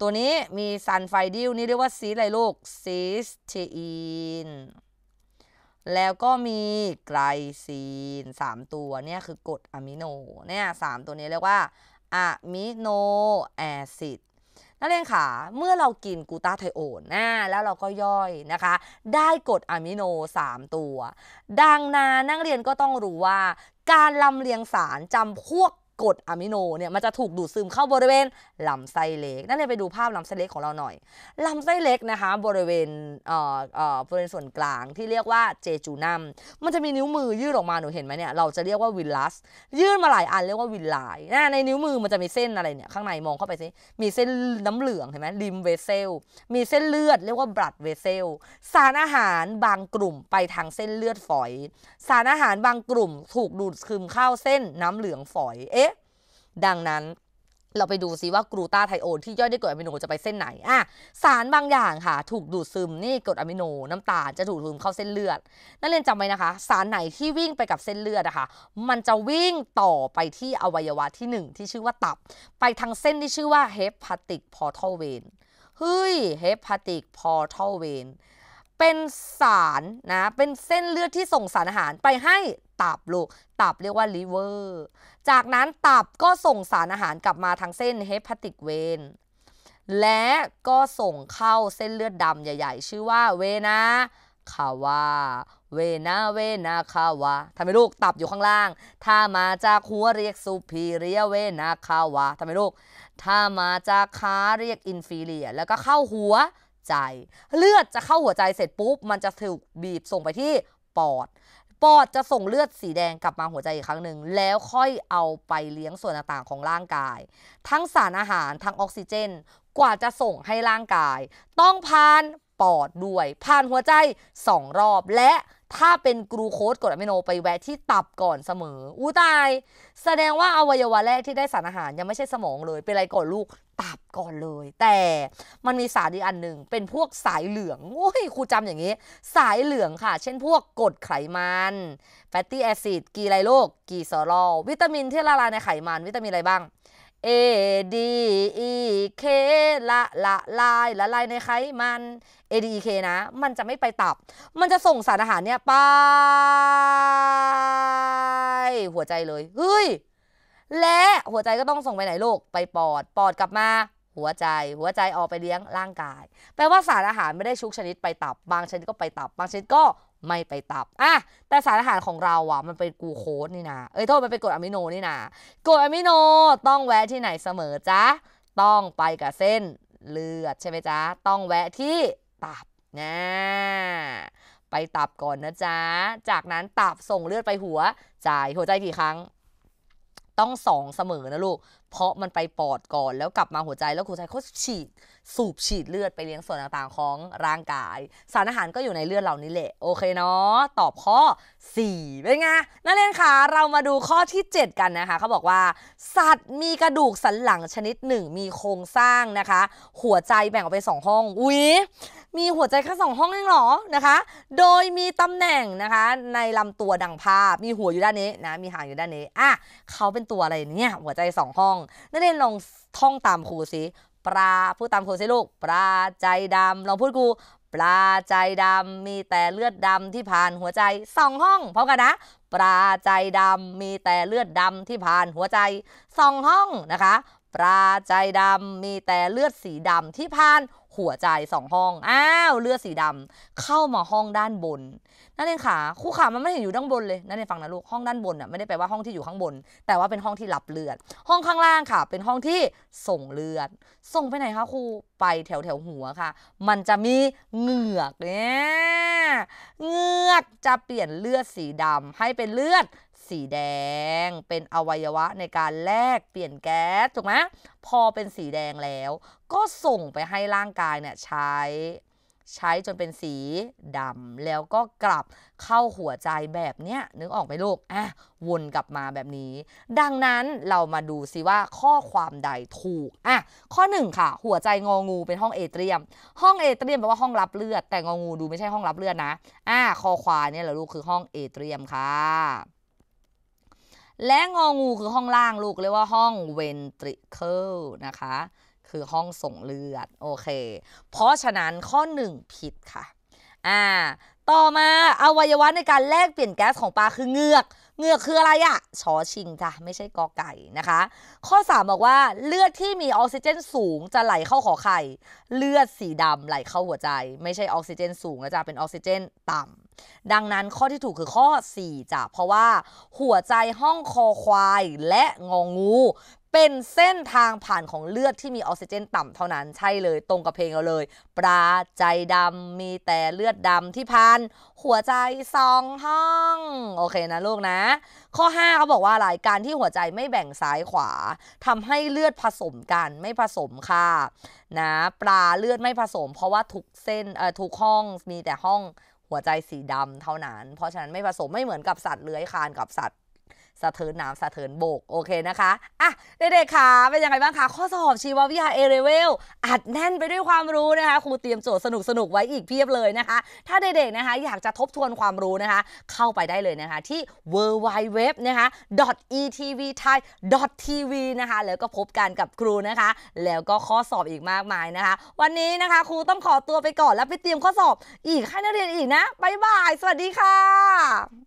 ตัวนี้มีซันไฟดิลนี่เรียกว่าซีอะไรลูกซีสเทอีนแล้วก็มีไกลซีน 3 ตัวเนี่ยคือกรดอะมิโนเนี่ยสตัวนี้เรียกว่าอะมิโนแอซิดนักเรียนขาเมื่อเรากินกูตาไทโอนนะแล้วเราก็ย่อยนะคะ ได้กรดอะมิโน 3 ตัว ดังนั้นนักเรียนก็ต้องรู้ว่า การลำเลียงสารจำพวกกรดอะมิโนเนี่ยมันจะถูกดูดซึมเข้าบริเวณลำไส้เล็ก นั่นเลยไปดูภาพลำไส้เล็กของเราหน่อย ลำไส้เล็กนะคะบริเวณเอ่อเอ่อบริเวณส่วนกลางที่เรียกว่าเจจูนัม มันจะมีนิ้วมือยื่นออกมาหนูเห็นไหมเนี่ยเราจะเรียกว่าวิลลัส ยื่นมาหลายอัน เรียกว่าวิลลายนะในนิ้วมือมันจะมีเส้นอะไรเนี่ยข้างในมองเข้าไปสิมีเส้นน้ำเหลืองเห็นไหมริมเวเซล มีเส้นเลือดเรียกว่าบลัดเวเซล สารอาหารบางกลุ่มไปทางเส้นเลือดฝอย สารอาหารบางกลุ่ม ถูกดูดซึมเข้าเส้นน้ำเหลืองฝอยเอ๊ดังนั้นเราไปดูซิว่ากรูตาไทโอนที่ย่อยได้กรดอะมิโนจะไปเส้นไหนอ่ะ สารบางอย่างค่ะถูกดูดซึมนี่กรดอะมิโน น้ำตาลจะถูกดูดซึมเข้าเส้นเลือด นักเรียนจำไว้นะคะสารไหนที่วิ่งไปกับเส้นเลือดนะคะมันจะวิ่งต่อไปที่อวัยวะที่ 1 ที่ชื่อว่าตับ ไปทางเส้นที่ชื่อว่าเฮปาติกพอร์ทัลเวนเฮ้ยเฮปาติกพอร์ทัลเวนเป็นสารนะเป็นเส้นเลือดที่ส่งสารอาหารไปให้ตับลูกตับเรียกว่าลิเวอร์จากนั้นตับก็ส่งสารอาหารกลับมาทางเส้นเฮปาติกเวน และก็ส่งเข้าเส้นเลือดดำใหญ่ๆ ชื่อว่าเวนาคาวา เวนาเวนาคาวาทำไมลูก ตับอยู่ข้างล่าง ถ้ามาจากหัวเรียกซูพีเรียเวนาคาวาทำไมลูก ถ้ามาจากขาเรียกอินฟิเลีย แล้วก็เข้าหัวใจ เลือดจะเข้าหัวใจเสร็จปุ๊บมันจะถูกบีบส่งไปที่ปอดปอดจะส่งเลือดสีแดงกลับมาหัวใจอีกครั้งหนึ่งแล้วค่อยเอาไปเลี้ยงส่วนต่างๆของร่างกาย ทั้งสารอาหารทั้งออกซิเจนกว่าจะส่งให้ร่างกาย ต้องผ่านปอดด้วยผ่านหัวใจสองรอบและถ้าเป็นกรูโคสกรดอะมิโนไปแวะ ที่ตับก่อนเสมอ อู้ตาย แสดงว่าอวัยวะแรกที่ได้สารอาหารยังไม่ใช่สมองเลย เป็นอะไรก่อนลูกตับก่อนเลย แต่มันมีสารอีกอันหนึ่งเป็นพวกสายเหลืองโอ้ยครูจำอย่างนี้ สายเหลืองค่ะ เช่นพวกกรดไขมัน แฟตตี้แอซิดกีไรโลก กีซอรอล วิตามินที่ละลายในไขมันวิตามินอะไรบ้างเอดีอีเคละละลาย ละลายในไขมันเอดีอีเคนะ มันจะไม่ไปตับ มันจะส่งสารอาหารเนี่ยไปหัวใจเลย เฮ้ย และหัวใจก็ต้องส่งไปไหนลูกไปปอดปอดกลับมา หัวใจ หัวใจออกไปเลี้ยงร่างกาย แปลว่าสารอาหารไม่ได้ชุกชนิดไปตับ บางชนิดก็ไปตับ บางชนิดก็ไม่ไปตับ อ่ะ แต่สารอาหารของเราอ่ะ มันเป็นกูโคสนี่นะเอ้ยโทษมันเป็นกรดอะมิโนนี่นะกรดอะมิโนต้องแวะที่ไหนเสมอจ้า ต้องไปกับเส้นเลือดใช่ไหมจ้า ต้องแวะที่ตับนะไปตับก่อนนะจ๊ะจากนั้นตับส่งเลือดไปหัวจ่ายหัวใจกี่ครั้ง ต้องสองเสมอนะลูกเพราะมันไปปอดก่อน แล้วกลับมาหัวใจแล้วหัวใจเขาฉีด สูบฉีดเลือดไปเลี้ยงส่วนต่างๆของร่างกาย สารอาหารก็อยู่ในเลือดเหล่านี้แหละ โอเคเนาะ ตอบข้อ4เป็นไงนักเรียนคะเรามาดูข้อที่ 7 กันนะคะ เขาบอกว่า สัตว์มีกระดูกสันหลังชนิดหนึ่งมีโครงสร้างนะคะ หัวใจแบ่งออกเป็นสองห้อง อุ้ยมีหัวใจแค่สองห้องเองหรอ นะคะ โดยมีตำแหน่งนะคะในลำตัวดังภาพ มีหัวอยู่ด้านนี้นะ มีหางอยู่ด้านนี้ อ่ะ เขาเป็นตัวอะไรเนี่ย หัวใจสองห้อง นักเรียนลองท่องตามครูสิปลา พูดตามครูสิลูก ปลาใจดำลองพูดครู ปลาใจดำมีแต่เลือดดำที่ผ่านหัวใจสองห้องพร้อมกันนะ ปลาใจดำมีแต่เลือดดำที่ผ่านหัวใจสองห้องนะคะ ปลาใจดำมีแต่เลือดสีดำที่ผ่านหัวใจสองห้อง อ้าวเลือดสีดำเข้ามาห้องด้านบนนั่นเองค่ะคู่ขา มันไม่เห็นอยู่ด้านบนเลยนั่นเองฟังนะลูก ห้องด้านบนน่ะไม่ได้แปลว่าห้องที่อยู่ข้างบน แต่ว่าเป็นห้องที่รับเลือด ห้องข้างล่างค่ะ เป็นห้องที่ส่งเลือด ส่งไปไหนคะครู ไปแถวแถวหัวค่ะ มันจะมีเหงือกเนี่ยเหงือก จะเปลี่ยนเลือดสีดำให้เป็นเลือดสีแดง เป็นอวัยวะในการแลกเปลี่ยนแก๊สถูกไหมพอเป็นสีแดงแล้ว ก็ส่งไปให้ร่างกายเนี่ยใช้ใช้จนเป็นสีดำแล้วก็กลับเข้าหัวใจแบบเนี้ยนึกออกไหมลูก อ่ะวนกลับมาแบบนี้ดังนั้นเรามาดูซิว่าข้อความใดถูกอ่ะข้อ1ค่ะหัวใจงองูเป็นห้องเอเตรียม ห้องเอเตรียมแปลว่าห้องรับเลือดแต่งองูดูไม่ใช่ห้องรับเลือดนะ อ่ะข้อควาเนี่ยแหละลูกคือห้องเอเตรียมค่ะ และงองูคือห้องล่างลูกเรียกว่าห้องเวนทริเคิลนะคะคือห้องส่งเลือดโอเคเพราะฉะนั้นข้อ 1 ผิดค่ะ อ่า ต่อมาอวัยวะในการแลกเปลี่ยนแก๊สของปลาคือเงือกเงือกคืออะไรอะชอชิงจ้ะไม่ใช่กอไก่นะคะ ข้อ 3 บอกว่าเลือดที่มีออกซิเจนสูงจะไหลเข้าขอไข่ เลือดสีดำไหลเข้าหัวใจไม่ใช่ออกซิเจนสูงนะจ๊ะเป็นออกซิเจนต่ำดังนั้นข้อที่ถูกคือข้อ 4จ้ะเพราะว่า หัวใจห้องคอควายและงองูเป็นเส้นทางผ่านของเลือดที่มีออกซิเจนต่ำเท่านั้น ใช่เลย ตรงกับเพลงเราเลย ปลาใจดำมีแต่เลือดดำที่ผ่านหัวใจสองห้องโอเคนะลูกนะ ข้อ5เขาบอกว่าอะไรการที่หัวใจไม่แบ่งซ้ายขวา ทำให้เลือดผสมกันไม่ผสมค่ะนะปลาเลือดไม่ผสม เพราะว่าทุกเส้นเอ่อทุกห้องมีแต่ห้องหัวใจสีดำเท่านั้น เพราะฉะนั้นไม่ผสมไม่เหมือนกับสัตว์เลื้อยคลานกับสัตว์สะเทินน้ำสะเทินโบกโอเคนะคะอ่ะเด็กๆคะเป็นยังไงบ้างคะข้อสอบชีววิทยาเอเรเวลอัดแน่นไปด้วยความรู้นะคะครูเตรียมโจทย์สนุกๆไว้อีกเพียบเลยนะคะ ถ้าเด็กๆนะคะอยากจะทบทวนความรู้นะคะเข้าไปได้เลยนะคะที่ w w w นะคะ .etvthai .tv นะคะแล้วก็พบกันกับครูนะคะ แล้วก็ข้อสอบอีกมากมายนะคะ วันนี้นะคะ ครูต้องขอตัวไปก่อน แล้วไปเตรียมข้อสอบอีกให้นักเรียนอีกนะบ๊ายบายสวัสดีค่ะ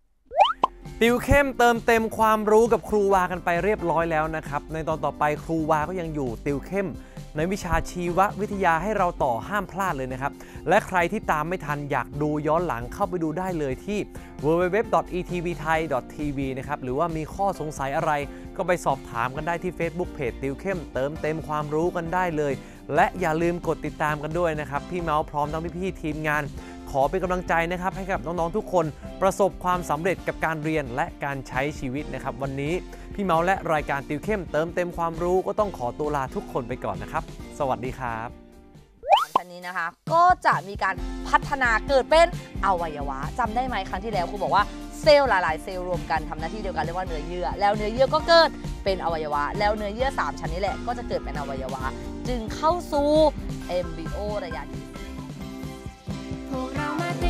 ติวเข้มเติมเต็มความรู้กับครูวากันไปเรียบร้อยแล้วนะครับในตอนต่อไปครูวาก็ยังอยู่ติวเข้ม ในวิชาชีววิทยาให้เราต่อห้ามพลาดเลยนะครับ และใครที่ตามไม่ทันอยากดูย้อนหลังเข้าไปดูได้เลยที่ www.etvthai.tv นะครับหรือว่ามีข้อสงสัยอะไรก็ไปสอบถามกันได้ที่ Facebook เพจติวเข้มเติมเต็มความรู้กันได้เลย และอย่าลืมกดติดตามกันด้วยนะครับ พี่เมาส์พร้อมทั้งพี่ๆทีมงานขอเป็นกำลังใจนะครับให้กับน้องๆทุกคนประสบความสำเร็จกับการเรียนและการใช้ชีวิตนะครับวันนี้พี่เมาและรายการติวเข้มเติมเต็มความรู้ ก็ต้องขอตัวลาทุกคนไปก่อนนะครับ สวัสดีครับันนี้นะคะก็จะมีการพัฒนาเกิดเป็นอวัยวะ จำได้ไหมครั้งที่แล้วครูบอกว่าเซลล์หลายๆเซลล์รวมกันทำหน้าที่เดียวกัน เรียกว่าเนื้อเยื่อแล้วเนื้อเยื่อก็เกิดเป็นอวัยวะ แล้วเนื้อเยื่อ3ชั้นนี้แหละก็จะเกิดเป็นอวัยวะ จึงเข้าสู่เอมบิโอระยะที่พวกเรามาเต้น